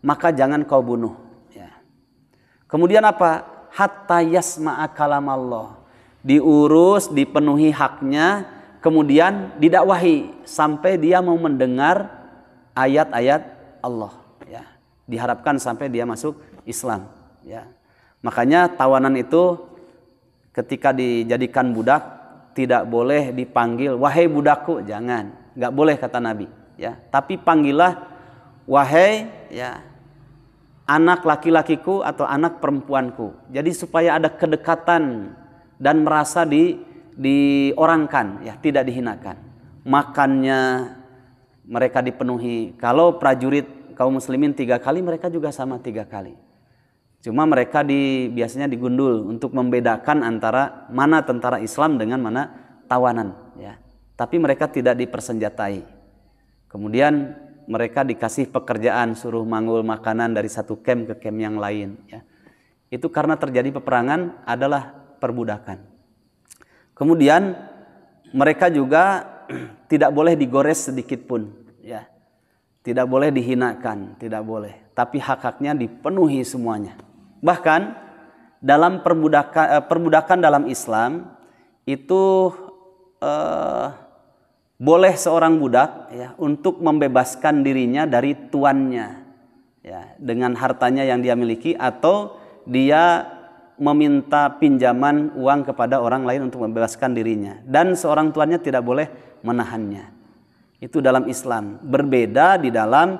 maka jangan kau bunuh ya. kemudian apa hatta yasma kalam Allah diurus dipenuhi haknya kemudian didakwahi sampai dia mau mendengar ayat-ayat Allah ya diharapkan sampai dia masuk Islam ya Makanya tawanan itu ketika dijadikan budak tidak boleh dipanggil wahai budakku, jangan. nggak boleh kata Nabi, ya. Tapi panggillah wahai ya anak laki-lakiku atau anak perempuanku. Jadi supaya ada kedekatan dan merasa di diorangkan, ya, tidak dihinakan. Makannya mereka dipenuhi. Kalau prajurit kaum muslimin tiga kali, mereka juga sama tiga kali Cuma mereka di, biasanya digundul untuk membedakan antara mana tentara Islam dengan mana tawanan. Ya. Tapi mereka tidak dipersenjatai. Kemudian mereka dikasih pekerjaan suruh manggul makanan dari satu camp ke camp yang lain. Ya. Itu karena terjadi peperangan adalah perbudakan. Kemudian mereka juga tidak boleh digores sedikit pun. Ya. Tidak boleh dihinakan, tidak boleh. Tapi hak-haknya dipenuhi semuanya. Bahkan dalam perbudakan, eh, perbudakan dalam Islam itu eh, boleh seorang budak ya untuk membebaskan dirinya dari tuannya ya dengan hartanya yang dia miliki atau dia meminta pinjaman uang kepada orang lain untuk membebaskan dirinya dan seorang tuannya tidak boleh menahannya. Itu dalam Islam, berbeda di dalam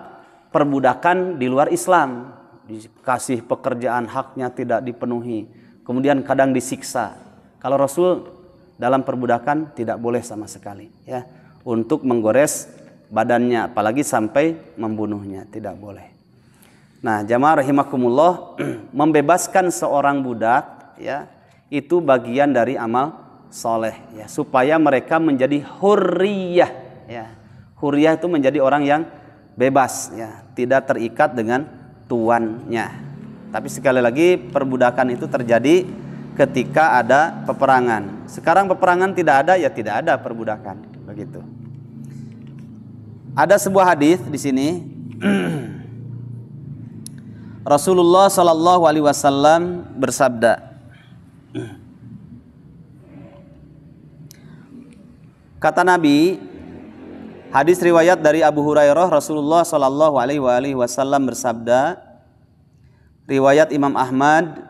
perbudakan di luar Islam dikasih pekerjaan haknya tidak dipenuhi, kemudian kadang disiksa. Kalau Rasul dalam perbudakan tidak boleh sama sekali ya untuk menggores badannya apalagi sampai membunuhnya tidak boleh. Nah, jamaah rahimakumullah membebaskan seorang budak ya itu bagian dari amal soleh ya supaya mereka menjadi huriyah ya. Hurriyah itu menjadi orang yang bebas ya, tidak terikat dengan tuannya. Tapi sekali lagi perbudakan itu terjadi ketika ada peperangan. Sekarang peperangan tidak ada ya tidak ada perbudakan, begitu. Ada sebuah hadis di sini Rasulullah Shallallahu Alaihi Wasallam bersabda, kata Nabi, Hadis riwayat dari Abu Hurairah Rasulullah Shallallahu Alaihi Wasallam bersabda, riwayat Imam Ahmad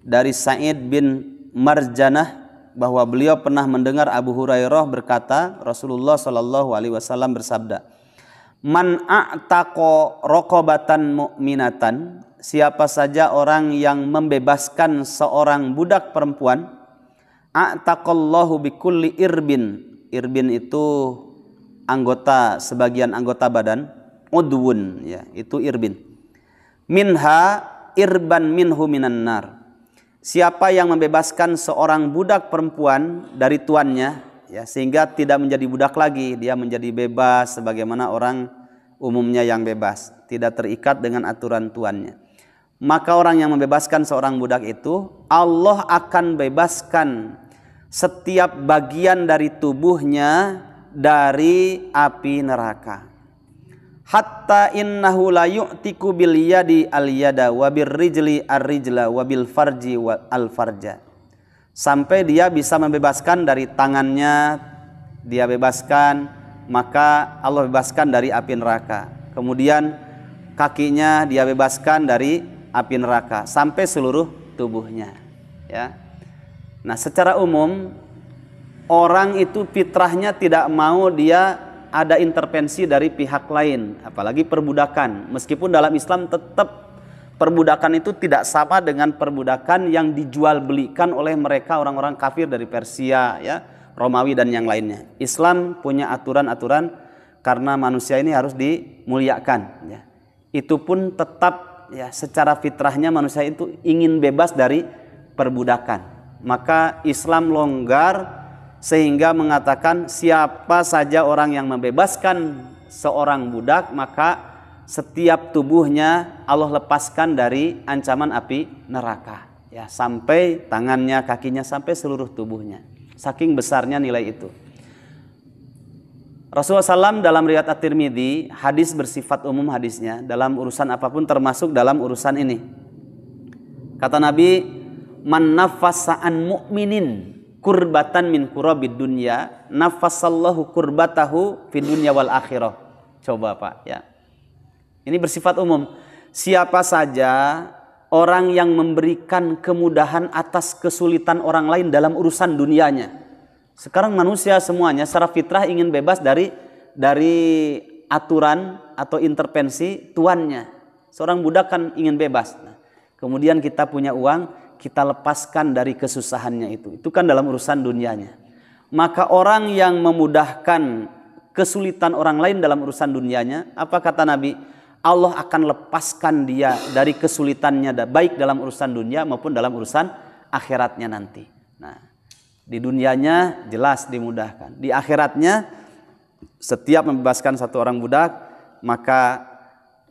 dari Sa'id bin Marjanah bahwa beliau pernah mendengar Abu Hurairah berkata Rasulullah Shallallahu Alaihi Wasallam bersabda, man a'taqo rokobatan mu'minatan siapa saja orang yang membebaskan seorang budak perempuan a'taqallahu bikulli irbin irbin itu anggota sebagian anggota badan udwun ya itu irbin minha irban minhu minan nar siapa yang membebaskan seorang budak perempuan dari tuannya ya sehingga tidak menjadi budak lagi dia menjadi bebas sebagaimana orang umumnya yang bebas tidak terikat dengan aturan tuannya maka orang yang membebaskan seorang budak itu Allah akan bebaskan setiap bagian dari tubuhnya dari api neraka. Hatta innahu la yu'tiku bil yadi al yada wa bir rijli ar rijla wa bil farji wa al farja. Sampai dia bisa membebaskan dari tangannya, dia bebaskan, maka Allah bebaskan dari api neraka. Kemudian kakinya dia bebaskan dari api neraka sampai seluruh tubuhnya. Ya. Nah, secara umum orang itu fitrahnya tidak mau dia ada intervensi dari pihak lain, apalagi perbudakan. Meskipun dalam Islam tetap perbudakan itu tidak sama dengan perbudakan yang dijual belikan oleh mereka orang-orang kafir dari Persia, ya, Romawi dan yang lainnya. Islam punya aturan-aturan karena manusia ini harus dimuliakan, ya. Itu pun tetap ya secara fitrahnya manusia itu ingin bebas dari perbudakan. Maka Islam longgar sehingga mengatakan siapa saja orang yang membebaskan seorang budak maka setiap tubuhnya Allah lepaskan dari ancaman api neraka ya sampai tangannya kakinya sampai seluruh tubuhnya saking besarnya nilai itu Rasulullah SAW dalam riwayat At-Tirmidzi hadis bersifat umum hadisnya dalam urusan apapun termasuk dalam urusan ini kata Nabi man nafasa'an mu'minin kurbatan min kurabid dunya nafasallahu kurbatahu fi dunya wal akhirah coba Pak ya ini bersifat umum siapa saja orang yang memberikan kemudahan atas kesulitan orang lain dalam urusan dunianya sekarang manusia semuanya secara fitrah ingin bebas dari dari aturan atau intervensi tuannya seorang budak kan ingin bebas nah, kemudian kita punya uang kita lepaskan dari kesusahannya itu. Itu kan dalam urusan dunianya. Maka orang yang memudahkan kesulitan orang lain dalam urusan dunianya, apa kata Nabi? Allah akan lepaskan dia dari kesulitannya baik dalam urusan dunia maupun dalam urusan akhiratnya nanti. Nah, di dunianya jelas dimudahkan. Di akhiratnya setiap membebaskan satu orang budak, maka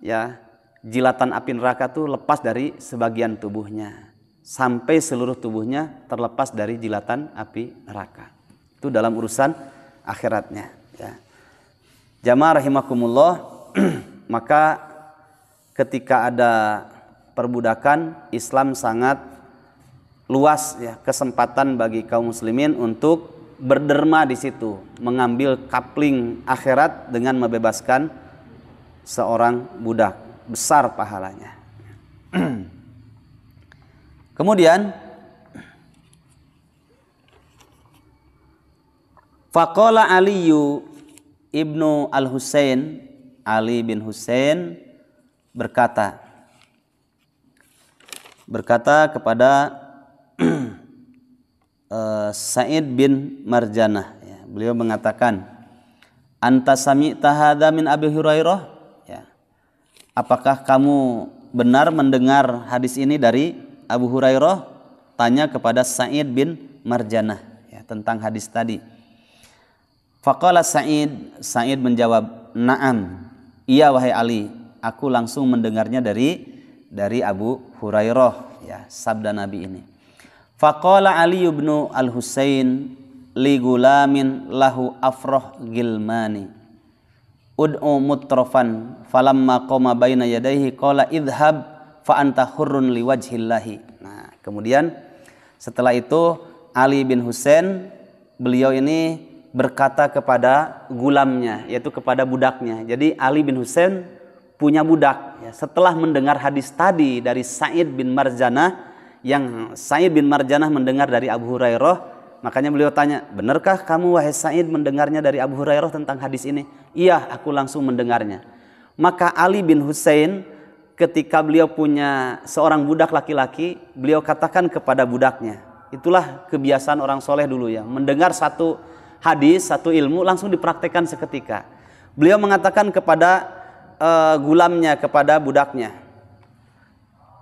ya jilatan api neraka itu lepas dari sebagian tubuhnya sampai seluruh tubuhnya terlepas dari jilatan api neraka. Itu dalam urusan akhiratnya. Ya. Jamaah rahimakumullah, maka ketika ada perbudakan, Islam sangat luas ya kesempatan bagi kaum muslimin untuk berderma di situ, mengambil kapling akhirat dengan membebaskan seorang budak. Besar pahalanya. Kemudian Faqala Aliyu Ibnu Al-Husain Ali bin Husain berkata berkata kepada eh, Said bin Marjanah ya, beliau mengatakan anta sami'ta hadza min Abi Hurairah ya apakah kamu benar mendengar hadis ini dari Abu Hurairah tanya kepada Sa'id bin Marjanah ya, tentang hadis tadi. Faqala Sa'id, Sa'id menjawab, "Na'am." Iya wahai Ali, aku langsung mendengarnya dari dari Abu Hurairah ya, sabda Nabi ini. Faqala Ali ibnu Al-Husain li gulamin lahu afrah gilmani ud'u mutrafan falamma qama baina yadayhi qala idhab fa anta hurrun Nah, kemudian setelah itu Ali bin Husain beliau ini berkata kepada gulamnya yaitu kepada budaknya. Jadi Ali bin Husain punya budak. Ya. Setelah mendengar hadis tadi dari Said bin Marjanah yang Said bin Marjanah mendengar dari Abu Hurairah Makanya beliau tanya, benarkah kamu wahai Said mendengarnya dari Abu Hurairah tentang hadis ini? Iya, aku langsung mendengarnya. Maka Ali bin Hussein ketika beliau punya seorang budak laki-laki, beliau katakan kepada budaknya. Itulah kebiasaan orang soleh dulu ya, mendengar satu hadis, satu ilmu langsung dipraktekkan seketika. Beliau mengatakan kepada uh, gulamnya, kepada budaknya,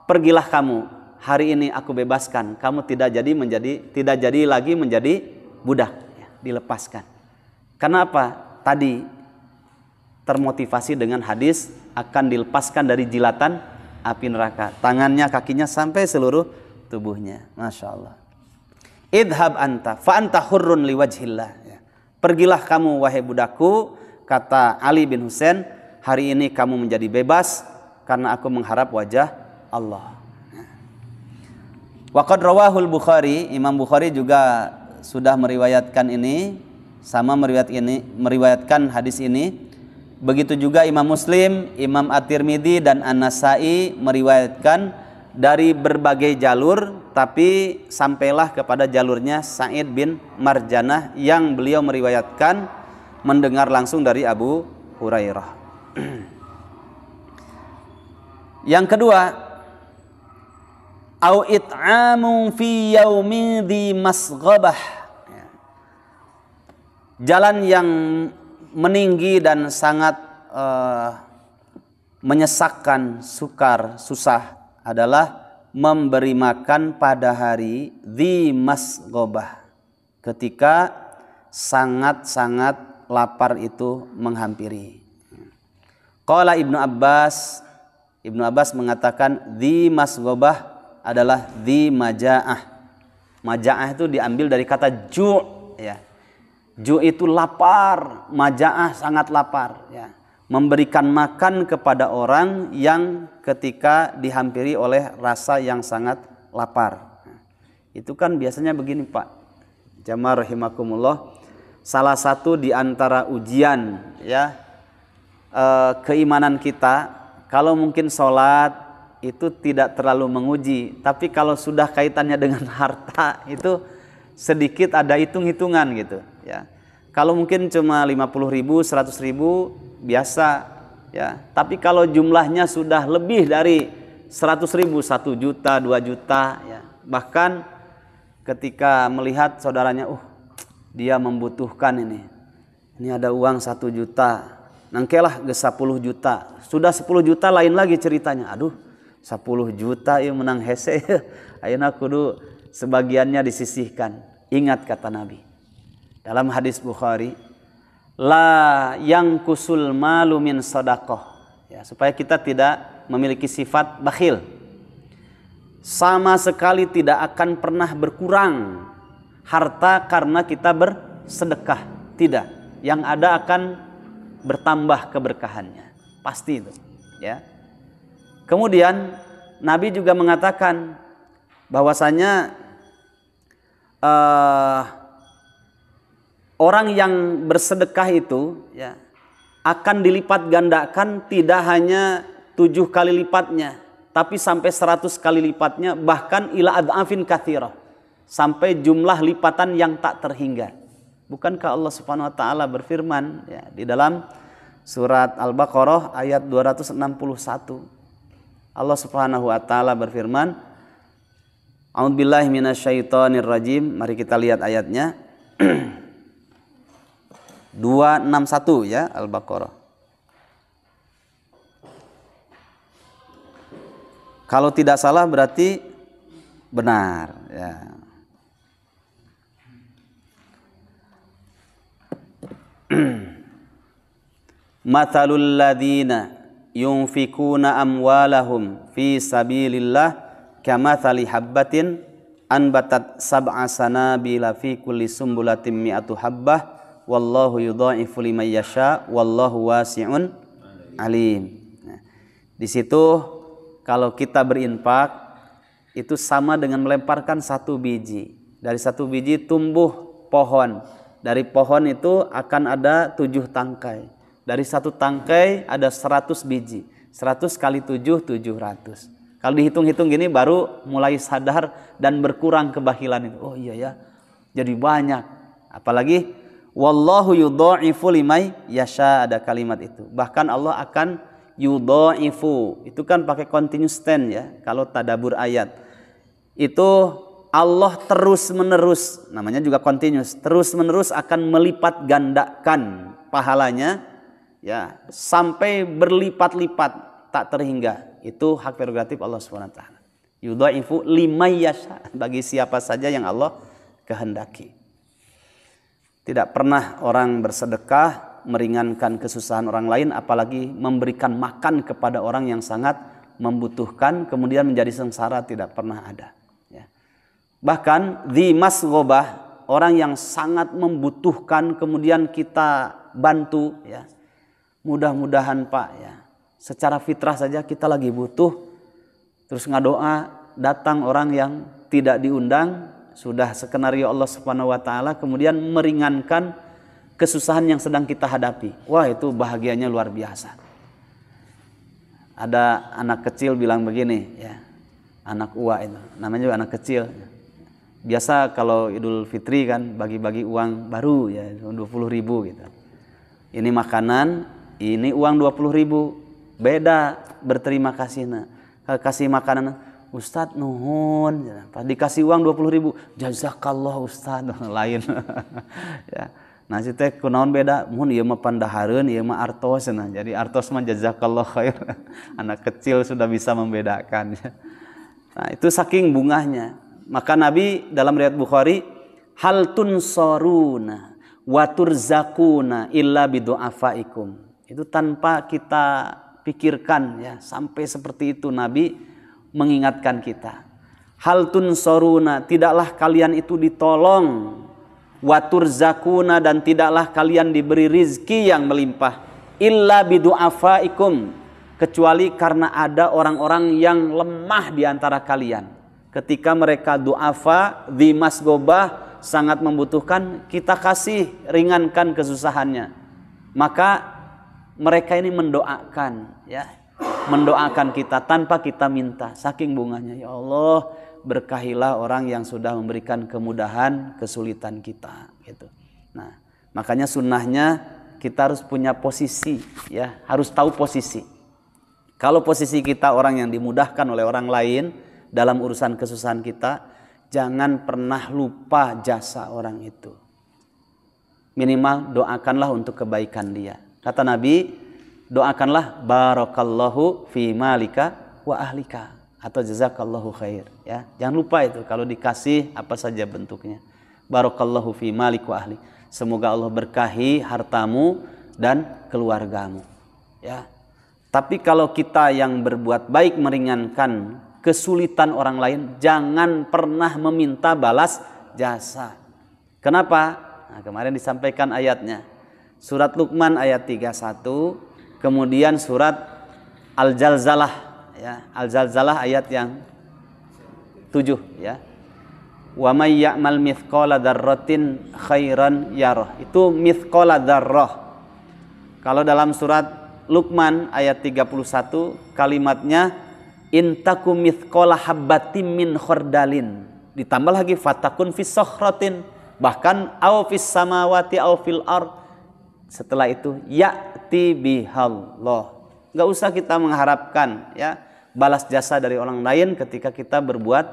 pergilah kamu, hari ini aku bebaskan, kamu tidak jadi menjadi, tidak jadi lagi menjadi budak, ya, dilepaskan. Karena apa? Tadi termotivasi dengan hadis akan dilepaskan dari jilatan api neraka. Tangannya, kakinya sampai seluruh tubuhnya. Masya Allah. Idhab anta, fa anta hurrun liwajhillah. Ya. Pergilah kamu wahai budaku kata Ali bin hussein hari ini kamu menjadi bebas karena aku mengharap wajah Allah. Ya. Waqad rawahul Bukhari, Imam Bukhari juga sudah meriwayatkan ini sama meriwayat ini meriwayatkan hadis ini Begitu juga Imam Muslim, Imam At-Tirmidzi dan An-Nasa'i meriwayatkan dari berbagai jalur tapi sampailah kepada jalurnya Sa'id bin Marjanah yang beliau meriwayatkan mendengar langsung dari Abu Hurairah. yang kedua, au it'amun fi yaumi di masghabah ya. jalan yang meninggi dan sangat uh, menyesakkan, sukar, susah adalah memberi makan pada hari di masgobah ketika sangat-sangat lapar itu menghampiri. Qala Ibnu Abbas Ibnu Abbas mengatakan di masgobah adalah di majaah. Majaah itu diambil dari kata ju' ya Ju itu lapar, majaah sangat lapar ya. Memberikan makan kepada orang yang ketika dihampiri oleh rasa yang sangat lapar. itu kan biasanya begini Pak. Jamaah rahimakumullah. Salah satu di antara ujian ya e, keimanan kita kalau mungkin sholat itu tidak terlalu menguji, tapi kalau sudah kaitannya dengan harta itu sedikit ada hitung-hitungan gitu ya. Kalau mungkin cuma 50 ribu, 100 ribu biasa ya. Tapi kalau jumlahnya sudah lebih dari 100 ribu, 1 juta, 2 juta ya. Bahkan ketika melihat saudaranya, uh dia membutuhkan ini. Ini ada uang 1 juta. Nangkelah ke 10 juta. Sudah 10 juta lain lagi ceritanya. Aduh, 10 juta ya menang hese. Ayo kudu sebagiannya disisihkan. Ingat kata Nabi. Dalam hadis Bukhari, la yang kusul malu min sodakoh. Ya, supaya kita tidak memiliki sifat bakhil. Sama sekali tidak akan pernah berkurang harta karena kita bersedekah. Tidak. Yang ada akan bertambah keberkahannya. Pasti itu. Ya. Kemudian Nabi juga mengatakan bahwasanya uh, orang yang bersedekah itu ya akan dilipat gandakan tidak hanya tujuh kali lipatnya tapi sampai seratus kali lipatnya bahkan ila ad'afin kathirah sampai jumlah lipatan yang tak terhingga bukankah Allah Subhanahu wa taala berfirman ya di dalam surat Al-Baqarah ayat 261 Allah Subhanahu wa taala berfirman A'udzubillahi minasyaitonirrajim. Mari kita lihat ayatnya. 261 ya Al-Baqarah. Kalau tidak salah berarti benar ya. Matsalul ladzina yunfikuna amwalahum fi sabilillah kama thali habbatin anbatat sab'a sanabila fi kulli sumbulatin mi'atu habbah wallahu yudha'ifu liman yasha wallahu wasi'un alim. Nah, di situ kalau kita berinfak itu sama dengan melemparkan satu biji. Dari satu biji tumbuh pohon. Dari pohon itu akan ada tujuh tangkai. Dari satu tangkai ada seratus biji. Seratus kali tujuh, tujuh ratus. Kalau dihitung-hitung gini baru mulai sadar dan berkurang kebahilan itu. Oh iya ya. Jadi banyak. Apalagi wallahu yudha'ifu limai yasha ada kalimat itu. Bahkan Allah akan yudha'ifu. Itu kan pakai continuous tense ya kalau tadabur ayat. Itu Allah terus menerus namanya juga continuous terus menerus akan melipat gandakan pahalanya ya sampai berlipat-lipat tak terhingga itu hak prerogatif Allah swt. Yudhaifu yasha bagi siapa saja yang Allah kehendaki. Tidak pernah orang bersedekah meringankan kesusahan orang lain apalagi memberikan makan kepada orang yang sangat membutuhkan kemudian menjadi sengsara tidak pernah ada. Ya. Bahkan di masgobah orang yang sangat membutuhkan kemudian kita bantu ya. Mudah-mudahan Pak ya secara fitrah saja kita lagi butuh terus ngadoa datang orang yang tidak diundang sudah skenario Allah Subhanahu wa taala kemudian meringankan kesusahan yang sedang kita hadapi. Wah, itu bahagianya luar biasa. Ada anak kecil bilang begini, ya. Anak Ua itu, namanya juga anak kecil. Biasa kalau Idul Fitri kan bagi-bagi uang baru ya, 20 ribu gitu. Ini makanan, ini uang 20 ribu beda berterima kasihna kasih makanan ustad nuhun pas dikasih uang dua puluh ribu jazakallah ustad lain ya nah si teh kunaon beda mohon iya mah pandaharun iya mah artos nah jadi artos mah jazakallah khair anak kecil sudah bisa membedakan ya. nah itu saking bungahnya maka Nabi dalam riwayat Bukhari hal tun soruna watur zakuna illa bidu'afaikum itu tanpa kita pikirkan ya sampai seperti itu Nabi mengingatkan kita. Hal tun soruna tidaklah kalian itu ditolong watur zakuna dan tidaklah kalian diberi rizki yang melimpah illa bidu'afaikum kecuali karena ada orang-orang yang lemah di antara kalian ketika mereka du'afa dimas masgobah sangat membutuhkan kita kasih ringankan kesusahannya maka mereka ini mendoakan ya mendoakan kita tanpa kita minta saking bunganya ya Allah berkahilah orang yang sudah memberikan kemudahan kesulitan kita gitu nah makanya sunnahnya kita harus punya posisi ya harus tahu posisi kalau posisi kita orang yang dimudahkan oleh orang lain dalam urusan kesusahan kita jangan pernah lupa jasa orang itu minimal doakanlah untuk kebaikan dia Kata Nabi, doakanlah barokallahu fi malika wa ahlika atau jazakallahu khair ya. Jangan lupa itu kalau dikasih apa saja bentuknya. barokallahu fi malik wa ahli. Semoga Allah berkahi hartamu dan keluargamu. Ya. Tapi kalau kita yang berbuat baik meringankan kesulitan orang lain, jangan pernah meminta balas jasa. Kenapa? Nah, kemarin disampaikan ayatnya. Surat Luqman ayat 31, kemudian surat Al-Zalzalah ya, Al-Zalzalah ayat yang 7 ya. Wa may ya'mal mithqala dzarratin khairan yarah. Itu mithqala dzarrah. Kalau dalam surat Luqman ayat 31 kalimatnya intakum mithqala habbatin min khordalin. Ditambah lagi fatakun fis bahkan au fis samawati awfil fil ard setelah itu yakti bihallah. nggak usah kita mengharapkan ya balas jasa dari orang lain ketika kita berbuat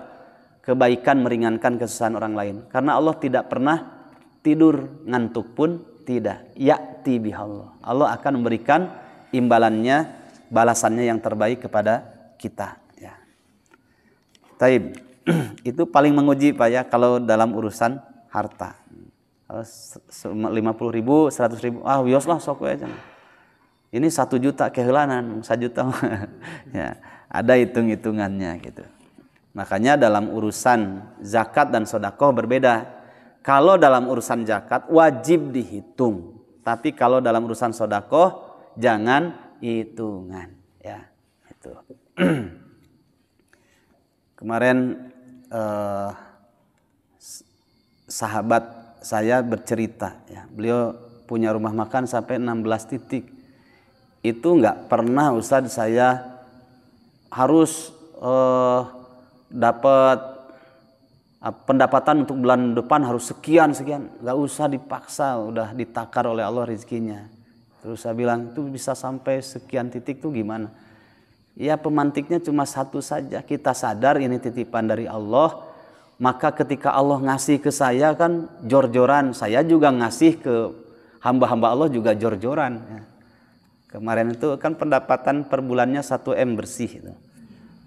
kebaikan meringankan kesusahan orang lain. Karena Allah tidak pernah tidur ngantuk pun tidak. yakti bihallah. Allah akan memberikan imbalannya, balasannya yang terbaik kepada kita ya. Taib. Itu paling menguji Pak ya kalau dalam urusan harta. Eh, lima puluh ribu, seratus ribu, ah wios lah sok aja. Ini satu juta kehilangan, satu juta, ya ada hitung hitungannya gitu. Makanya dalam urusan zakat dan sodakoh berbeda. Kalau dalam urusan zakat wajib dihitung, tapi kalau dalam urusan sodakoh jangan hitungan, ya itu. Kemarin eh, sahabat saya bercerita ya. Beliau punya rumah makan sampai 16 titik. Itu nggak pernah Ustadz saya harus eh, dapat pendapatan untuk bulan depan harus sekian sekian nggak usah dipaksa udah ditakar oleh Allah rezekinya terus saya bilang itu bisa sampai sekian titik tuh gimana ya pemantiknya cuma satu saja kita sadar ini titipan dari Allah maka ketika Allah ngasih ke saya kan jor-joran saya juga ngasih ke hamba-hamba Allah juga jor-joran ya. kemarin itu kan pendapatan per bulannya 1 M bersih itu.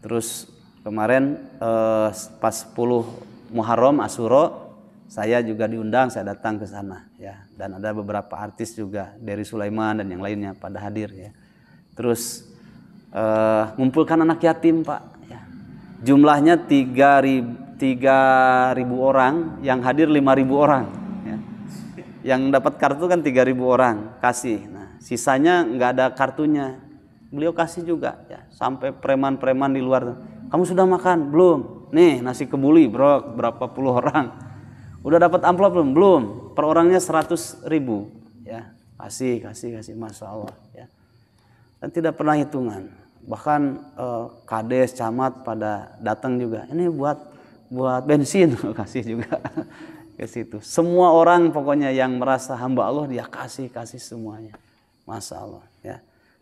terus kemarin eh, pas 10 Muharram Asuro saya juga diundang saya datang ke sana ya dan ada beberapa artis juga dari Sulaiman dan yang lainnya pada hadir ya terus eh, ngumpulkan anak yatim Pak ya. jumlahnya 3000 3.000 orang, yang hadir 5.000 orang. Ya. Yang dapat kartu kan 3.000 orang, kasih. Nah, sisanya nggak ada kartunya. Beliau kasih juga ya, sampai preman-preman di luar. Kamu sudah makan? Belum. Nih, nasi kebuli, Bro, berapa puluh orang. Udah dapat amplop belum? Belum. Per orangnya 100.000 ya. Kasih, kasih, kasih, Masya Allah ya. Dan tidak pernah hitungan bahkan eh, kades camat pada datang juga ini buat buat bensin kasih juga ke situ. Semua orang pokoknya yang merasa hamba Allah dia kasih kasih semuanya. Masya Allah ya.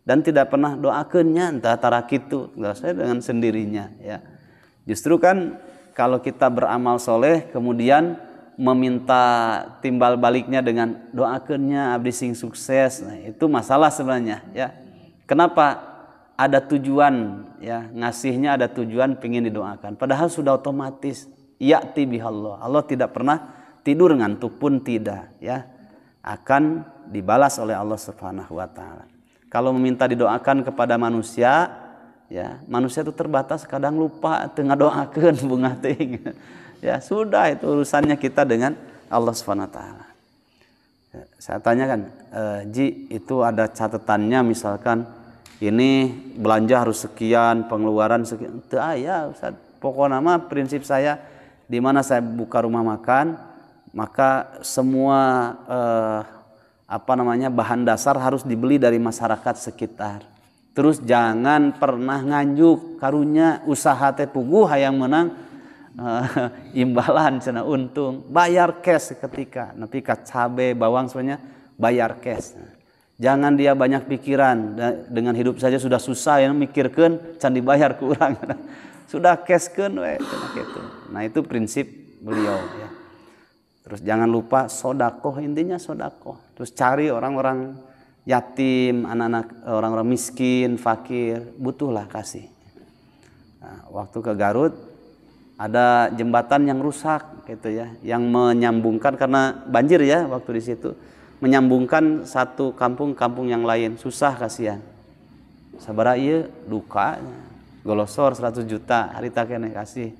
Dan tidak pernah doakannya entah tarak itu saya dengan sendirinya ya. Justru kan kalau kita beramal soleh kemudian meminta timbal baliknya dengan doakannya abdi sing sukses nah, itu masalah sebenarnya ya. Kenapa? ada tujuan ya ngasihnya ada tujuan pengen didoakan padahal sudah otomatis yakti Allah. Allah tidak pernah tidur ngantuk pun tidak ya akan dibalas oleh Allah Subhanahu wa taala kalau meminta didoakan kepada manusia ya manusia itu terbatas kadang lupa tengah doakan bunga ting ya sudah itu urusannya kita dengan Allah Subhanahu wa taala ya, saya tanyakan e, Ji itu ada catatannya misalkan ini belanja harus sekian, pengeluaran sekian. Teu aya, ah, Ustaz. Pokoknya mah prinsip saya di mana saya buka rumah makan, maka semua eh, apa namanya bahan dasar harus dibeli dari masyarakat sekitar. Terus jangan pernah nganjuk karunya usaha teh puguh hayang menang eh, imbalan cina untung, bayar cash ketika nepi Nanti cabe bawang semuanya bayar cash. Jangan dia banyak pikiran dengan hidup saja sudah susah yang mikirkan candi bayar kurang sudah keskan gitu. Nah itu prinsip beliau ya. Terus jangan lupa sodako intinya sodako Terus cari orang-orang yatim, anak-anak orang-orang miskin, fakir, butuhlah kasih. Nah, waktu ke Garut ada jembatan yang rusak gitu ya, yang menyambungkan karena banjir ya waktu di situ menyambungkan satu kampung kampung yang lain susah kasihan sabar iya duka golosor 100 juta hari tak kene kasih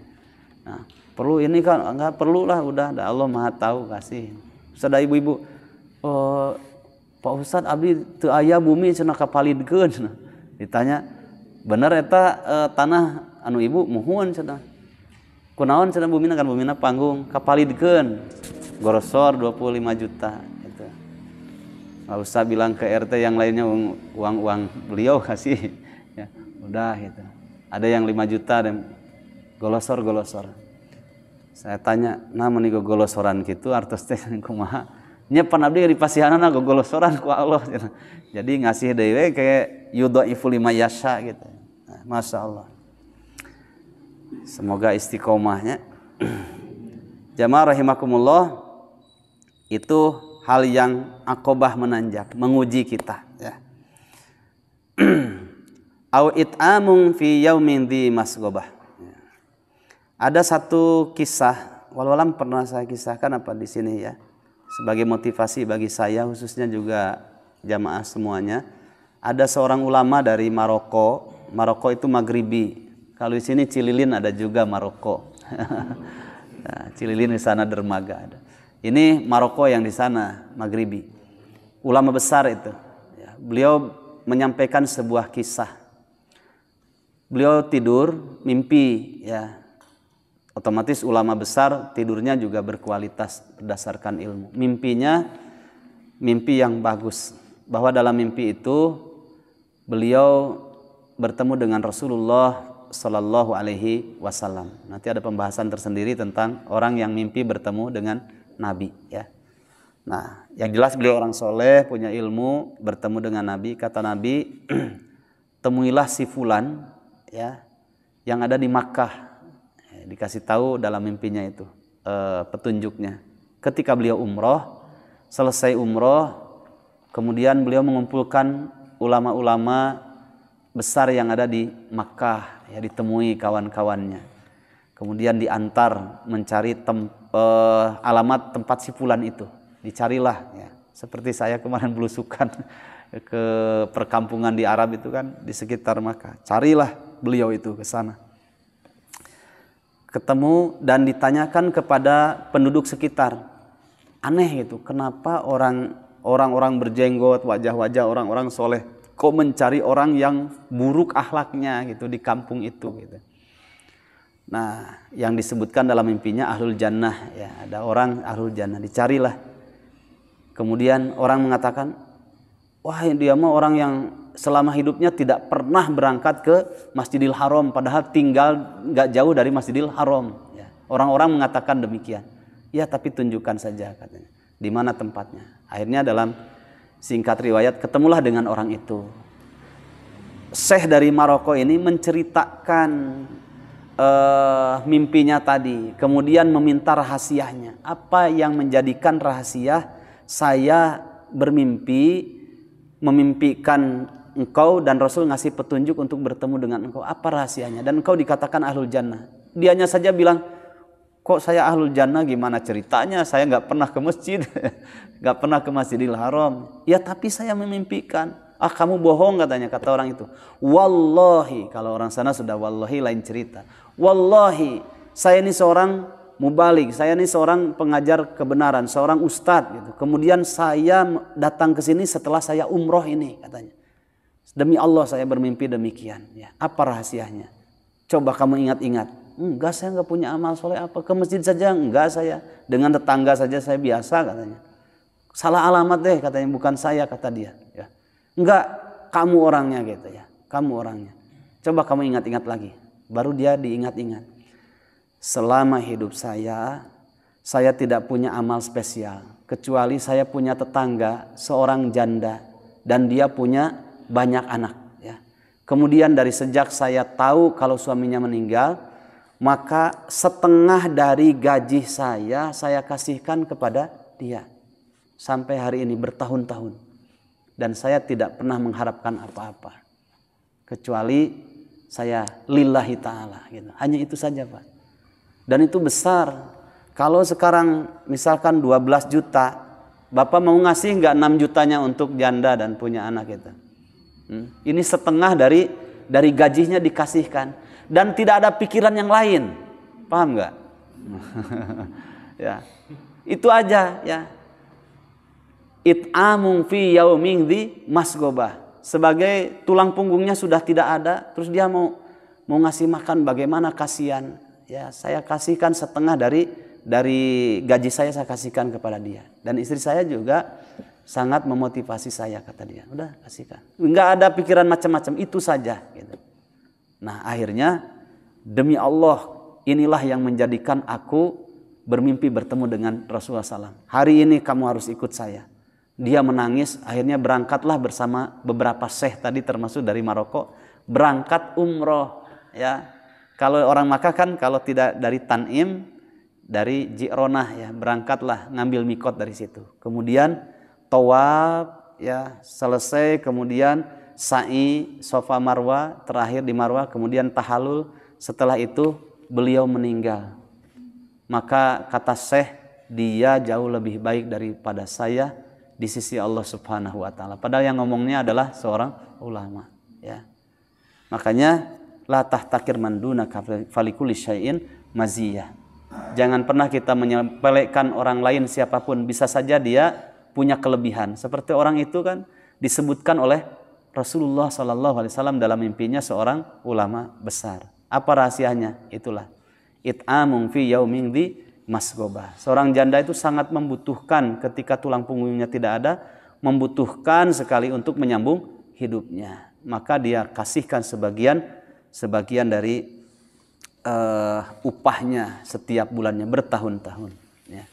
nah, perlu ini kan nggak perlu lah udah ada Allah maha tahu kasih sudah ibu-ibu oh, Pak Ustad Abdi tuh ayah bumi cina kan nah, ditanya benar eta e, tanah anu ibu mohon cina kunawan cina bumi kan bumi panggung kan gorosor 25 juta nggak usah bilang ke RT yang lainnya uang uang beliau kasih ya udah gitu ada yang 5 juta dan golosor golosor saya tanya nah meni golosoran gitu artis teh kumaha nyepan abdi di pasihanan aku nah, golosoran ku Allah gitu. jadi ngasih dewe kayak yudo lima yasha gitu nah, masya Allah semoga istiqomahnya jamaah rahimakumullah itu hal yang akobah menanjak, menguji kita. Ya. Au it'amun fi yaumin di masgobah. Ada satu kisah, walau pernah saya kisahkan apa di sini ya, sebagai motivasi bagi saya khususnya juga jamaah semuanya. Ada seorang ulama dari Maroko, Maroko itu Maghribi. Kalau di sini Cililin ada juga Maroko. Nah, Cililin di sana dermaga ada. Ini Maroko yang di sana, Maghribi. Ulama besar itu. Ya, beliau menyampaikan sebuah kisah. Beliau tidur, mimpi, ya. Otomatis ulama besar tidurnya juga berkualitas berdasarkan ilmu. Mimpinya mimpi yang bagus. Bahwa dalam mimpi itu beliau bertemu dengan Rasulullah Sallallahu Alaihi Wasallam. Nanti ada pembahasan tersendiri tentang orang yang mimpi bertemu dengan Nabi ya. Nah, yang jelas beliau orang soleh, punya ilmu, bertemu dengan Nabi. Kata Nabi, temuilah si Fulan ya, yang ada di Makkah. Eh, dikasih tahu dalam mimpinya itu, eh, petunjuknya. Ketika beliau umroh, selesai umroh, kemudian beliau mengumpulkan ulama-ulama besar yang ada di Makkah, ya ditemui kawan-kawannya Kemudian diantar mencari tem, eh, alamat tempat si Fulan itu. Dicarilah ya. Seperti saya kemarin belusukan ke perkampungan di Arab itu kan di sekitar Makkah. Carilah beliau itu ke sana. Ketemu dan ditanyakan kepada penduduk sekitar. Aneh gitu, kenapa orang orang-orang berjenggot, wajah-wajah orang-orang soleh kok mencari orang yang buruk ahlaknya gitu di kampung itu gitu. Nah, yang disebutkan dalam mimpinya ahlul jannah ya, ada orang ahlul jannah dicarilah. Kemudian orang mengatakan, "Wah, dia mah orang yang selama hidupnya tidak pernah berangkat ke Masjidil Haram padahal tinggal nggak jauh dari Masjidil Haram." Ya. Orang-orang mengatakan demikian. Ya, tapi tunjukkan saja katanya. Di mana tempatnya? Akhirnya dalam singkat riwayat ketemulah dengan orang itu. Syekh dari Maroko ini menceritakan uh, mimpinya tadi, kemudian meminta rahasianya. Apa yang menjadikan rahasia saya bermimpi memimpikan engkau dan Rasul ngasih petunjuk untuk bertemu dengan engkau. Apa rahasianya? Dan engkau dikatakan ahlul jannah. Dianya saja bilang, kok saya ahlul jannah gimana ceritanya? Saya nggak pernah ke masjid, nggak pernah ke Masjidil Haram. Ya tapi saya memimpikan. Ah kamu bohong katanya kata orang itu. Wallahi kalau orang sana sudah wallahi lain cerita wallahi saya ini seorang mubalik, saya ini seorang pengajar kebenaran, seorang ustadz gitu. Kemudian saya datang ke sini setelah saya umroh ini katanya. Demi Allah saya bermimpi demikian. Ya, apa rahasianya? Coba kamu ingat-ingat. Enggak saya enggak punya amal soleh apa. Ke masjid saja enggak saya. Dengan tetangga saja saya biasa katanya. Salah alamat deh katanya. Bukan saya kata dia. Ya. Enggak kamu orangnya gitu ya. Kamu orangnya. Coba kamu ingat-ingat lagi. Baru dia diingat-ingat. Selama hidup saya, saya tidak punya amal spesial. Kecuali saya punya tetangga, seorang janda. Dan dia punya banyak anak. Ya. Kemudian dari sejak saya tahu kalau suaminya meninggal, maka setengah dari gaji saya, saya kasihkan kepada dia. Sampai hari ini bertahun-tahun. Dan saya tidak pernah mengharapkan apa-apa. Kecuali saya lillahi ta'ala. Gitu. Hanya itu saja Pak. Dan itu besar. Kalau sekarang misalkan 12 juta, Bapak mau ngasih nggak 6 jutanya untuk janda dan punya anak itu? Hmm? Ini setengah dari dari gajinya dikasihkan. Dan tidak ada pikiran yang lain. Paham nggak? ya. Itu aja ya. It'amun fi yauming di masgobah sebagai tulang punggungnya sudah tidak ada, terus dia mau mau ngasih makan bagaimana kasihan. Ya, saya kasihkan setengah dari dari gaji saya saya kasihkan kepada dia. Dan istri saya juga sangat memotivasi saya kata dia. Udah kasihkan. nggak ada pikiran macam-macam, itu saja gitu. Nah, akhirnya demi Allah inilah yang menjadikan aku bermimpi bertemu dengan Rasulullah SAW. Hari ini kamu harus ikut saya dia menangis, akhirnya berangkatlah bersama beberapa syekh tadi termasuk dari Maroko, berangkat umroh ya. Kalau orang Makkah kan kalau tidak dari Tanim dari Jironah ya, berangkatlah ngambil mikot dari situ. Kemudian tawaf ya, selesai kemudian sa'i, sofa marwa, terakhir di marwa, kemudian tahalul. Setelah itu beliau meninggal. Maka kata Syekh, dia jauh lebih baik daripada saya di sisi Allah Subhanahu wa taala. Padahal yang ngomongnya adalah seorang ulama, ya. Makanya la tahtakir manduna falikuli syai'in maziyah. Jangan pernah kita menyepelekan orang lain siapapun, bisa saja dia punya kelebihan. Seperti orang itu kan disebutkan oleh Rasulullah Shallallahu Alaihi Wasallam dalam mimpinya seorang ulama besar. Apa rahasianya? Itulah it'amun fi yaumin di Mas Goba. Seorang janda itu sangat membutuhkan ketika tulang punggungnya tidak ada, membutuhkan sekali untuk menyambung hidupnya. Maka dia kasihkan sebagian sebagian dari uh, upahnya setiap bulannya bertahun-tahun. Ya.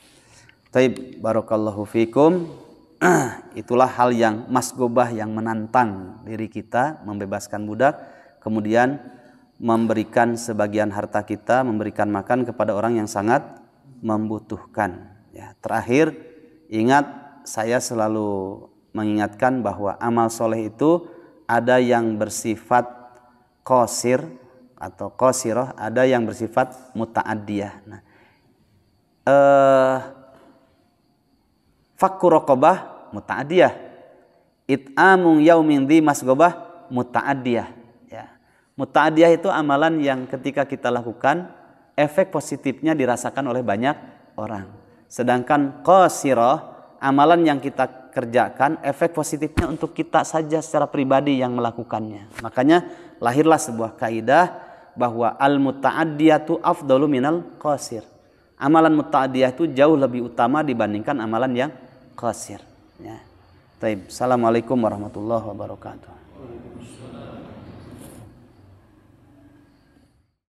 Taib barokallahu fikum. Itulah hal yang Mas Gobah yang menantang diri kita membebaskan budak, kemudian memberikan sebagian harta kita, memberikan makan kepada orang yang sangat membutuhkan. Ya, terakhir, ingat saya selalu mengingatkan bahwa amal soleh itu ada yang bersifat kosir atau kosiroh, ada yang bersifat muta'adiyah. Nah, eh, Fakurokobah rokobah muta'adiyah. It'amung yaumin di masgobah muta'adiyah. Ya. Muta'adiyah itu amalan yang ketika kita lakukan efek positifnya dirasakan oleh banyak orang. Sedangkan qasirah amalan yang kita kerjakan efek positifnya untuk kita saja secara pribadi yang melakukannya. Makanya lahirlah sebuah kaidah bahwa al muta'addiyatu afdalu minal qasir. Amalan muta'addiyah itu jauh lebih utama dibandingkan amalan yang qasir. Ya. Taib. Assalamualaikum warahmatullahi wabarakatuh.